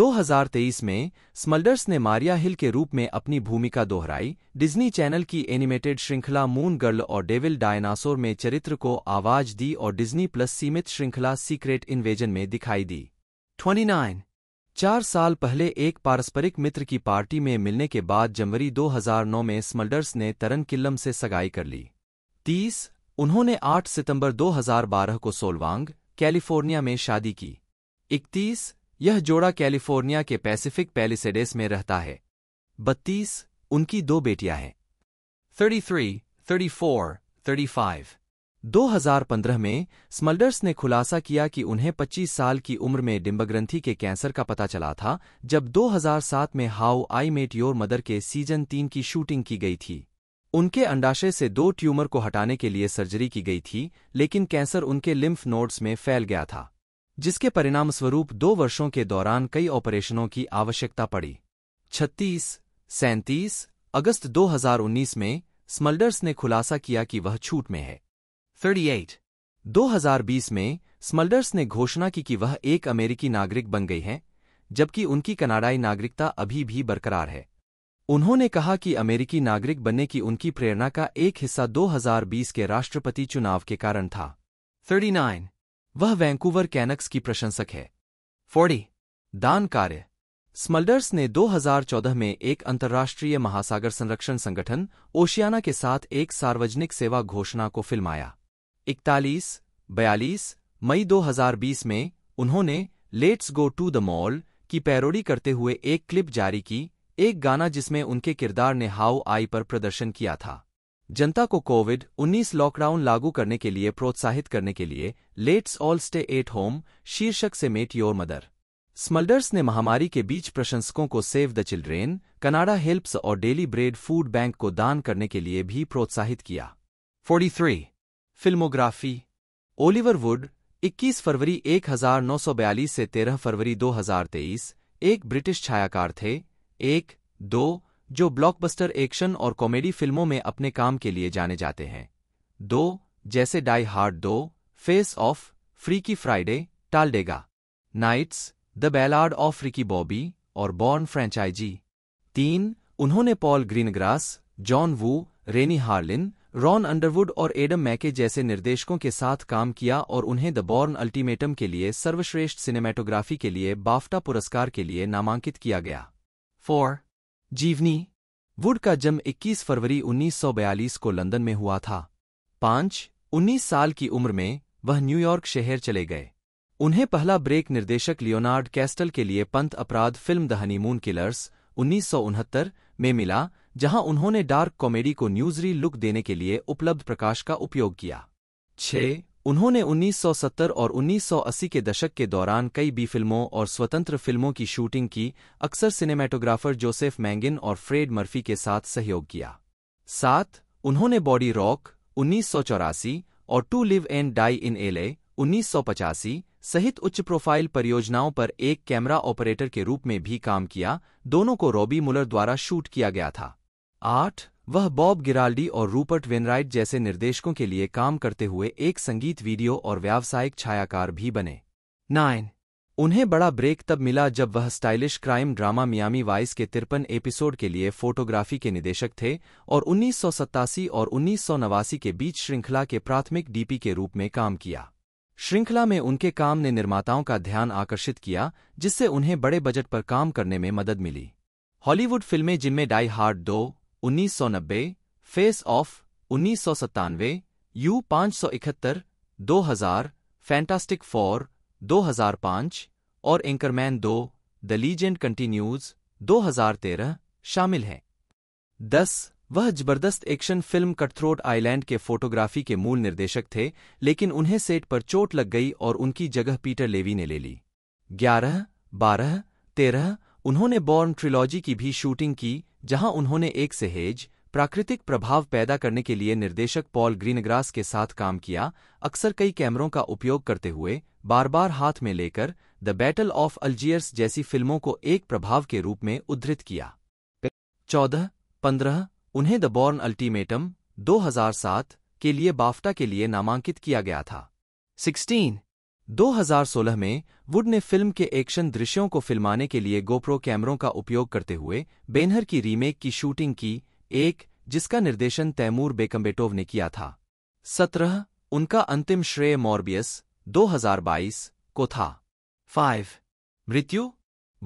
2023 में स्मल्डर्स ने मारिया हिल के रूप में अपनी भूमिका दोहराई डिज्नी चैनल की एनिमेटेड श्रृंखला मून गर्ल और डेविल डायनासोर में चरित्र को आवाज दी और डिज्नी प्लस सीमित श्रृंखला सीक्रेट इन्वेजन में दिखाई दी ट्वेंटी चार साल पहले एक पारस्परिक मित्र की पार्टी में मिलने के बाद जनवरी 2009 में स्मल्डर्स ने तरन किल्लम से सगाई कर ली तीस उन्होंने 8 सितंबर 2012 को सोलवांग कैलिफोर्निया में शादी की इकतीस यह जोड़ा कैलिफोर्निया के पैसिफिक पैलिसेडेस में रहता है बत्तीस उनकी दो बेटियां हैं thirty three thirty four thirty five 2015 में स्मल्डर्स ने खुलासा किया कि उन्हें 25 साल की उम्र में डिम्बग्रंथी के कैंसर का पता चला था जब 2007 में how I met your mother के सीजन तीन की शूटिंग की गई थी उनके अंडाशय से दो ट्यूमर को हटाने के लिए सर्जरी की गई थी लेकिन कैंसर उनके लिम्फ नोड्स में फैल गया था जिसके परिणामस्वरूप दो वर्षों के दौरान कई ऑपरेशनों की आवश्यकता पड़ी छत्तीस सैंतीस अगस्त 2019 में स्मल्डर्स ने खुलासा किया कि वह छूट में है 38. 2020 में स्मल्डर्स ने घोषणा की कि वह एक अमेरिकी नागरिक बन गई हैं जबकि उनकी कनाडाई नागरिकता अभी भी बरकरार है उन्होंने कहा कि अमेरिकी नागरिक बनने की उनकी प्रेरणा का एक हिस्सा 2020 के राष्ट्रपति चुनाव के कारण था 39. वह वैंकूवर कैनक्स की प्रशंसक है 40. दान कार्य स्मल्डर्स ने 2014 में एक अंतर्राष्ट्रीय महासागर संरक्षण संगठन ओशियाना के साथ एक सार्वजनिक सेवा घोषणा को फिल्माया इकतालीस बयालीस मई 2020 में उन्होंने let's go to the mall की पैरोडी करते हुए एक क्लिप जारी की एक गाना जिसमें उनके किरदार ने हाउ आई पर प्रदर्शन किया था जनता को कोविड 19 लॉकडाउन लागू करने के लिए प्रोत्साहित करने के लिए let's all stay at home शीर्षक से मेट योर मदर स्मल्डर्स ने महामारी के बीच प्रशंसकों को save the children Canada helps और डेली ब्रेड फूड बैंक को दान करने के लिए भी प्रोत्साहित किया 43 फिल्मोग्राफी ओलिवर वुड 21 फरवरी 1942 से 13 फरवरी 2023 एक ब्रिटिश छायाकार थे एक दो जो ब्लॉकबस्टर एक्शन और कॉमेडी फिल्मों में अपने काम के लिए जाने जाते हैं दो जैसे डाई हार्ड दो face off freaky Friday Talladega nights the ballad of Ricky Bobby और बॉर्न फ्रेंचाइजी तीन उन्होंने Paul Greengrass John Woo Renny Harlin Ron Underwood और एडम मैके जैसे निर्देशकों के साथ काम किया और उन्हें द बॉर्न अल्टीमेटम के लिए सर्वश्रेष्ठ सिनेमेटोग्राफी के लिए बाफ्टा पुरस्कार के लिए नामांकित किया गया फोर जीवनी वुड का जन्म 21 फरवरी 1942 को लंदन में हुआ था पांच 19 साल की उम्र में वह न्यूयॉर्क शहर चले गए उन्हें पहला ब्रेक निर्देशक लियोनार्ड कैस्टल के लिए पंत अपराध फिल्म द हनीमून किलर्स उन्नीस में मिला जहां उन्होंने डार्क कॉमेडी को न्यूजरी लुक देने के लिए उपलब्ध प्रकाश का उपयोग किया छः उन्होंने 1970 और 1980 के दशक के दौरान कई बी फिल्मों और स्वतंत्र फिल्मों की शूटिंग की अक्सर सिनेमेटोग्राफर जोसेफ मैंगिन और फ्रेड मर्फी के साथ सहयोग किया सात उन्होंने बॉडी रॉक उन्नीस और to live and die in LA उन्नीस सहित उच्च प्रोफाइल परियोजनाओं पर एक कैमरा ऑपरेटर के रूप में भी काम किया दोनों को रॉबी मुलर द्वारा शूट किया गया था आठ वह बॉब गिराल्डी और रूपर्ट वेनराइट जैसे निर्देशकों के लिए काम करते हुए एक संगीत वीडियो और व्यावसायिक छायाकार भी बने नाइन उन्हें बड़ा ब्रेक तब मिला जब वह stylish crime drama Miami vice के तिरपन एपिसोड के लिए फोटोग्राफी के निदेशक थे और उन्नीस और उन्नीस के बीच श्रृंखला के प्राथमिक डीपी के रूप में काम किया श्रृंखला में उनके काम ने निर्माताओं का ध्यान आकर्षित किया जिससे उन्हें बड़े बजट पर काम करने में मदद मिली हॉलीवुड फिल्में जिनमें डाई हार्ड दो उन्नीस सौ नब्बे फेस ऑफ उन्नीस सौ सत्तानवे यू पांच सौ इकहत्तर दो हजार फैंटास्टिक फोर दो हजार पांच और एंकरमैन दो द लीजेंड कंटिन्यूज दो हजार तेरह शामिल हैं दस वह जबरदस्त एक्शन फिल्म कटथ्रोट आइलैंड के फोटोग्राफी के मूल निर्देशक थे लेकिन उन्हें सेट पर चोट लग गई और उनकी जगह पीटर लेवी ने ले ली ग्यारह बारह तेरह उन्होंने बॉर्न ट्रिलॉजी की भी शूटिंग की जहां उन्होंने एक सहेज प्राकृतिक प्रभाव पैदा करने के लिए निर्देशक पॉल ग्रीनग्रास के साथ काम किया अक्सर कई कैमरों का उपयोग करते हुए बार बार हाथ में लेकर द बैटल ऑफ अल्जियर्स जैसी फिल्मों को एक प्रभाव के रूप में उद्धृत किया चौदह पंद्रह उन्हें द बॉर्न अल्टीमेटम 2007 के लिए बाफ्टा के लिए नामांकित किया गया था सिक्सटीन 2016 में वुड ने फिल्म के एक्शन दृश्यों को फिल्माने के लिए गोप्रो कैमरों का उपयोग करते हुए बेनहर की रीमेक की शूटिंग की एक जिसका निर्देशन तैमूर बेकम्बेटोव ने किया था सत्रह उनका अंतिम श्रेय मॉर्बियस 2022 को था फाइव मृत्यु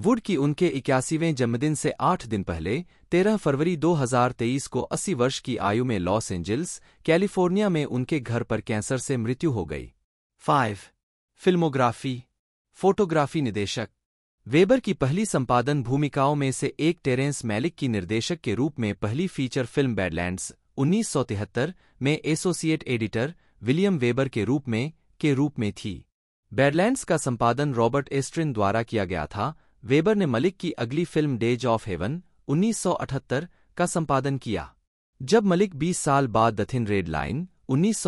वुड की उनके इक्यासीवें जन्मदिन से आठ दिन पहले 13 फरवरी 2023 को 80 वर्ष की आयु में लॉस एंजल्स कैलिफोर्निया में उनके घर पर कैंसर से मृत्यु हो गई फाइव फिल्मोग्राफी फोटोग्राफी निदेशक वेबर की पहली संपादन भूमिकाओं में से एक टेरेंस मैलिक की निर्देशक के रूप में पहली फीचर फिल्म बैडलैंड्स 1973 में एसोसिएट एडिटर विलियम वेबर के रूप में के रूप में थी बैडलैंड्स का संपादन रॉबर्ट एस्ट्रिन द्वारा किया गया था वेबर ने मलिक की अगली फिल्म डेज ऑफ हेवन 1978 का संपादन किया जब मलिक 20 साल बाद दथिन रेड लाइन उन्नीस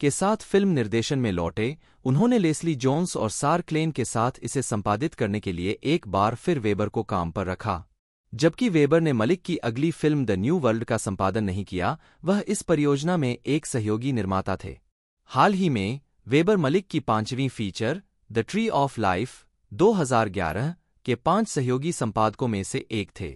के साथ फिल्म निर्देशन में लौटे उन्होंने लेस्ली जोन्स और सार क्लेन के साथ इसे संपादित करने के लिए एक बार फिर वेबर को काम पर रखा जबकि वेबर ने मलिक की अगली फिल्म द न्यू वर्ल्ड का संपादन नहीं किया वह इस परियोजना में एक सहयोगी निर्माता थे हाल ही में वेबर मलिक की पांचवीं feature the tree of life 2011 के पांच सहयोगी संपादकों में से एक थे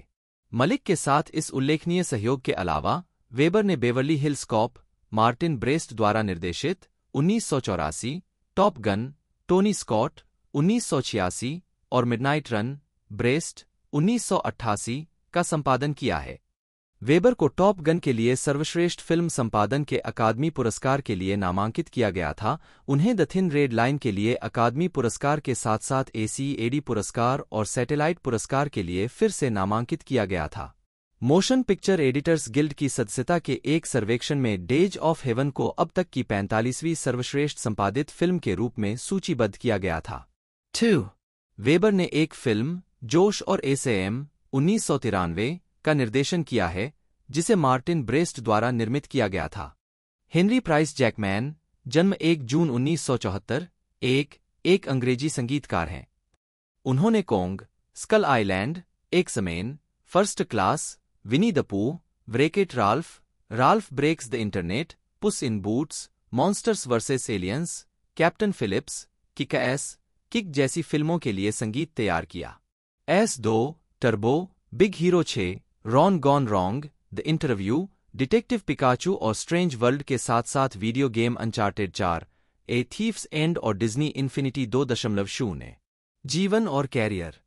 मलिक के साथ इस उल्लेखनीय सहयोग के अलावा वेबर ने Beverly Hills cop Martin Brest द्वारा निर्देशित उन्नीस टॉप गन टोनी स्कॉट उन्नीस और मिडनाइट रन ब्रेस्ट उन्नीस का संपादन किया है वेबर को टॉप गन के लिए सर्वश्रेष्ठ फिल्म संपादन के अकादमी पुरस्कार के लिए नामांकित किया गया था उन्हें द थिन रेड लाइन के लिए अकादमी पुरस्कार के साथ साथ एसीएडी पुरस्कार और सैटेलाइट पुरस्कार के लिए फिर से नामांकित किया गया था मोशन पिक्चर एडिटर्स गिल्ड की सदस्यता के एक सर्वेक्षण में डेज ऑफ हेवन को अब तक की 45वीं सर्वश्रेष्ठ संपादित फिल्म के रूप में सूचीबद्ध किया गया था टू वेबर ने एक फिल्म जोश और एसएएम उन्नीस का निर्देशन किया है जिसे मार्टिन ब्रेस्ट द्वारा निर्मित किया गया था हेनरी प्राइस जैकमैन जन्म 1 जून 1974, एक एक अंग्रेजी संगीतकार हैं उन्होंने कोंग स्कल आइलैंड एक समेन first class Winnie the Pooh, Break It Ralph, Ralph Breaks the Internet, Puss in Boots, Monsters vs. Aliens, captain Phillips, kick ass, kick जैसी फिल्मों के लिए संगीत तैयार किया एस दो टर्बो बिग हीरो छे Ron gone wrong the interview detective Pikachu और स्ट्रेंज वर्ल्ड के साथ साथ वीडियो गेम अनचार्टेड चार ए थीफ्स एंड और डिज्नी इन्फिनिटी दो दशमलव शून्य जीवन और कैरियर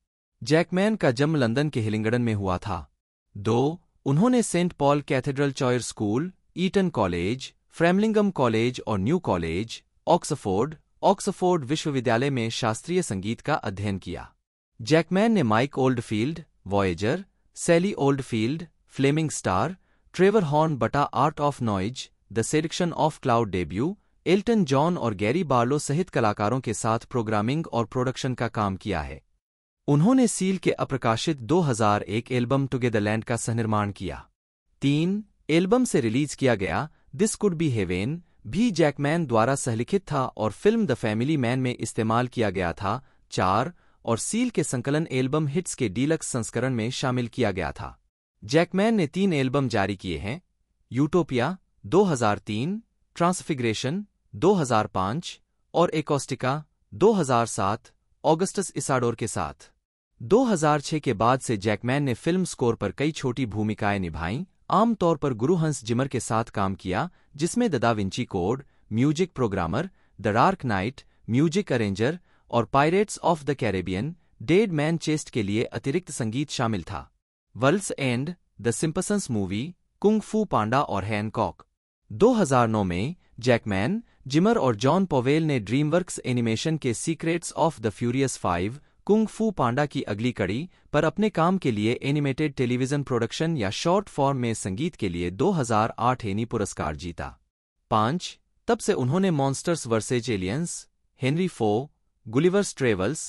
जैकमैन का जन्म लंदन के हिलिंगडन में हुआ था दो उन्होंने Saint Paul cathedral choir school Eton college Framlingham college और न्यू कॉलेज ऑक्सफोर्ड ऑक्सफोर्ड विश्वविद्यालय में शास्त्रीय संगीत का अध्ययन किया जैकमैन ने Mike Oldfield voyager Sally Oldfield flaming star Trevor Horn बटा art of noise the seduction of Claude Debussy Elton John और गैरी बार्लो सहित कलाकारों के साथ प्रोग्रामिंग और प्रोडक्शन का काम किया है उन्होंने सील के अप्रकाशित 2001 एल्बम लैंड का सहनिर्माण किया तीन एल्बम से रिलीज किया गया दिस कुड बी हेवेन भी जैकमैन द्वारा सहलिखित था और फिल्म द फैमिली मैन में इस्तेमाल किया गया था चार और सील के संकलन एल्बम हिट्स के डीलक्स संस्करण में शामिल किया गया था जैकमैन ने तीन एल्बम जारी किए हैं यूटोपिया 2003, ट्रांसफिग्रेशन 2005 और एकोस्टिका 2007 ऑगस्टस इसाडोर के साथ 2006 के बाद से जैकमैन ने फिल्म स्कोर पर कई छोटी भूमिकाएं निभाईं आमतौर पर गुरुहंस जिमर के साथ काम किया जिसमें the Da Vinci code music programmer the dark knight music arranger और pirates of the Caribbean dead man chest के लिए अतिरिक्त संगीत शामिल था world's end the Simpsons movie kung fu panda और हैनकॉक 2009 में जैकमैन जिमर और जॉन पोवेल ने ड्रीमवर्क्स एनिमेशन के secrets of the furious five kung fu panda की अगली कड़ी पर अपने काम के लिए एनिमेटेड टेलीविजन प्रोडक्शन या शॉर्ट फॉर्म में संगीत के लिए 2008 एनी पुरस्कार जीता पांच तब से उन्होंने मॉन्स्टर्स वर्सेज एलियंस हेनरी फो Gulliver's travels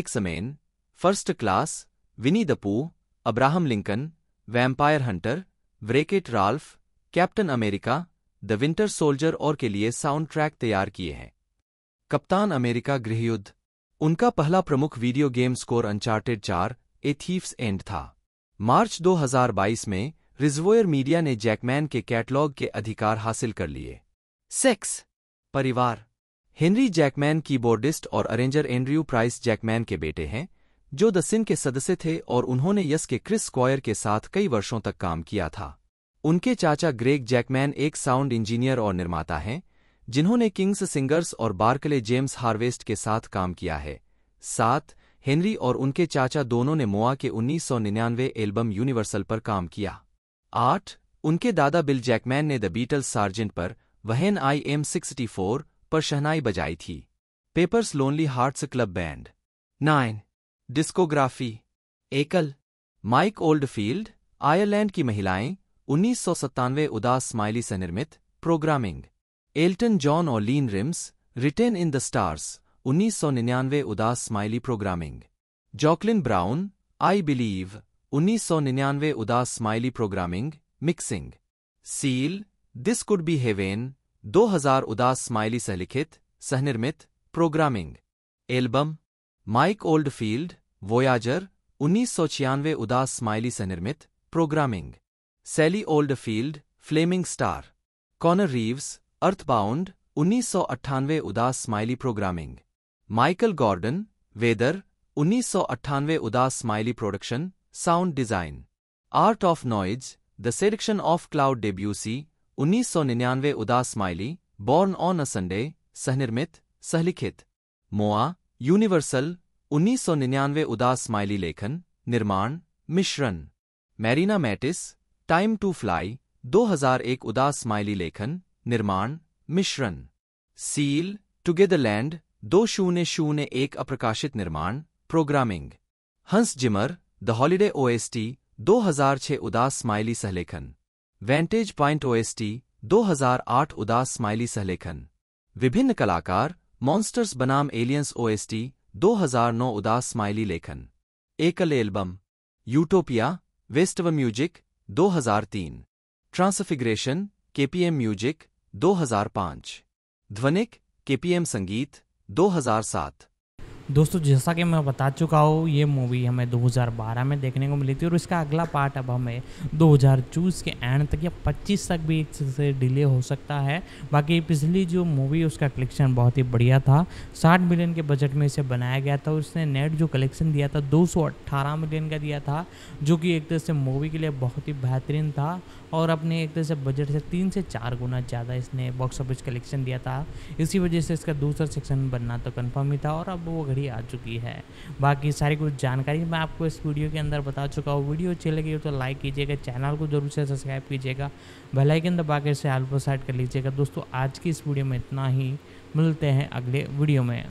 X समेन first class Winnie the Pooh Abraham Lincoln vampire hunter wreck it Ralph captain America the winter soldier और के लिए साउंड ट्रैक तैयार किए हैं कप्तान अमेरिका गृहयुद्ध उनका पहला प्रमुख वीडियो गेम स्कोर अनचार्टेड चार ए थीफ्स एंड था मार्च 2022 में रिजवोयर मीडिया ने जैकमैन के कैटलॉग के अधिकार हासिल कर लिए सेक्स परिवार हेनरी जैकमैन कीबोर्डिस्ट और अरेंजर एंड्रयू प्राइस जैकमैन के बेटे हैं जो द सिन के सदस्य थे और उन्होंने यस के क्रिस स्क्वायर के साथ कई वर्षों तक काम किया था उनके चाचा ग्रेग जैकमैन एक साउंड इंजीनियर और निर्माता हैं जिन्होंने किंग्स सिंगर्स और बार्कले जेम्स हार्वेस्ट के साथ काम किया है साथ हेनरी और उनके चाचा दोनों ने मोआ के 1999 एल्बम यूनिवर्सल पर काम किया आठ उनके दादा बिल जैकमैन ने द बीटल्स सार्जेंट पर वहन आई एम सिक्सटी फोर पर शहनाई बजाई थी Pepper's lonely hearts club band nine discography एकल माइक ओल्डफील्ड आयरलैंड की महिलाएं उन्नीस उदास स्माइली से निर्मित प्रोग्रामिंग एल्टन जॉन और LeAnn Rimes written in the stars 1999 उदास smiley programming Jocelyn Brown I believe 1999 उदास smiley programming mixing Seal this could be heaven 2000 उदास स्माइली सहलिखित सहनिर्मित programming album Mike Oldfield Voyager उन्नीस उदास स्माइली सहनिर्मित programming Sally Oldfield flaming star Connor Reeves Earthbound उन्नीस उदास smiley programming Michael Gordon weather उन्नीस उदास smiley production sound design art of noise the selection of cloud डेब्यूसी उन्नीस उदास smiley born on a Sunday सहनिर्मित सहलिखित मोआ यूनिवर्सल उन्नीस उदास स्माइली लेखन निर्माण मिश्रण Marina Mattis time to fly 2001 उदास स्माइली लेखन निर्माण मिश्रण सील टुगेदरलैंड दो शून्य शून्य एक अप्रकाशित निर्माण प्रोग्रामिंग हंस जिमर द हॉलीडे ओएसटी 2006 उदास स्माइली सहलेखन वेंटेज पॉइंट ओएसटी 2008 उदास स्माइली सहलेखन विभिन्न कलाकार मॉन्स्टर्स बनाम एलियंस ओएसटी 2009 उदास स्माइली लेखन एकल album Utopia Westway music 2003 transfiguration KPM music 2005 ध्वनिक केपीएम संगीत 2007 दोस्तों जैसा कि मैं बता चुका हूँ ये मूवी हमें 2012 में देखने को मिली थी और इसका अगला पार्ट अब हमें 2024 के एंड तक या 25 तक भी से डिले हो सकता है बाकी पिछली जो मूवी उसका कलेक्शन बहुत ही बढ़िया था 60 मिलियन के बजट में इसे बनाया गया था और इसने नेट जो कलेक्शन दिया था दो मिलियन का दिया था जो कि एक तरह से मूवी के लिए बहुत ही बेहतरीन था और अपने एक तरह से बजट से तीन से चार गुना ज़्यादा इसने बॉक्स ऑफिस कलेक्शन दिया था इसी वजह से इसका दूसरा सेक्शन बनना तो कन्फर्म ही था और अब वो घड़ी आ चुकी है बाकी सारी कुछ जानकारी मैं आपको इस वीडियो के अंदर बता चुका हूँ वीडियो अच्छी लगी हो तो लाइक कीजिएगा चैनल को जरूर से सब्सक्राइब कीजिएगा भलाई दबा के अंदर बाकी से सेट कर लीजिएगा दोस्तों आज की इस वीडियो में इतना ही मिलते हैं अगले वीडियो में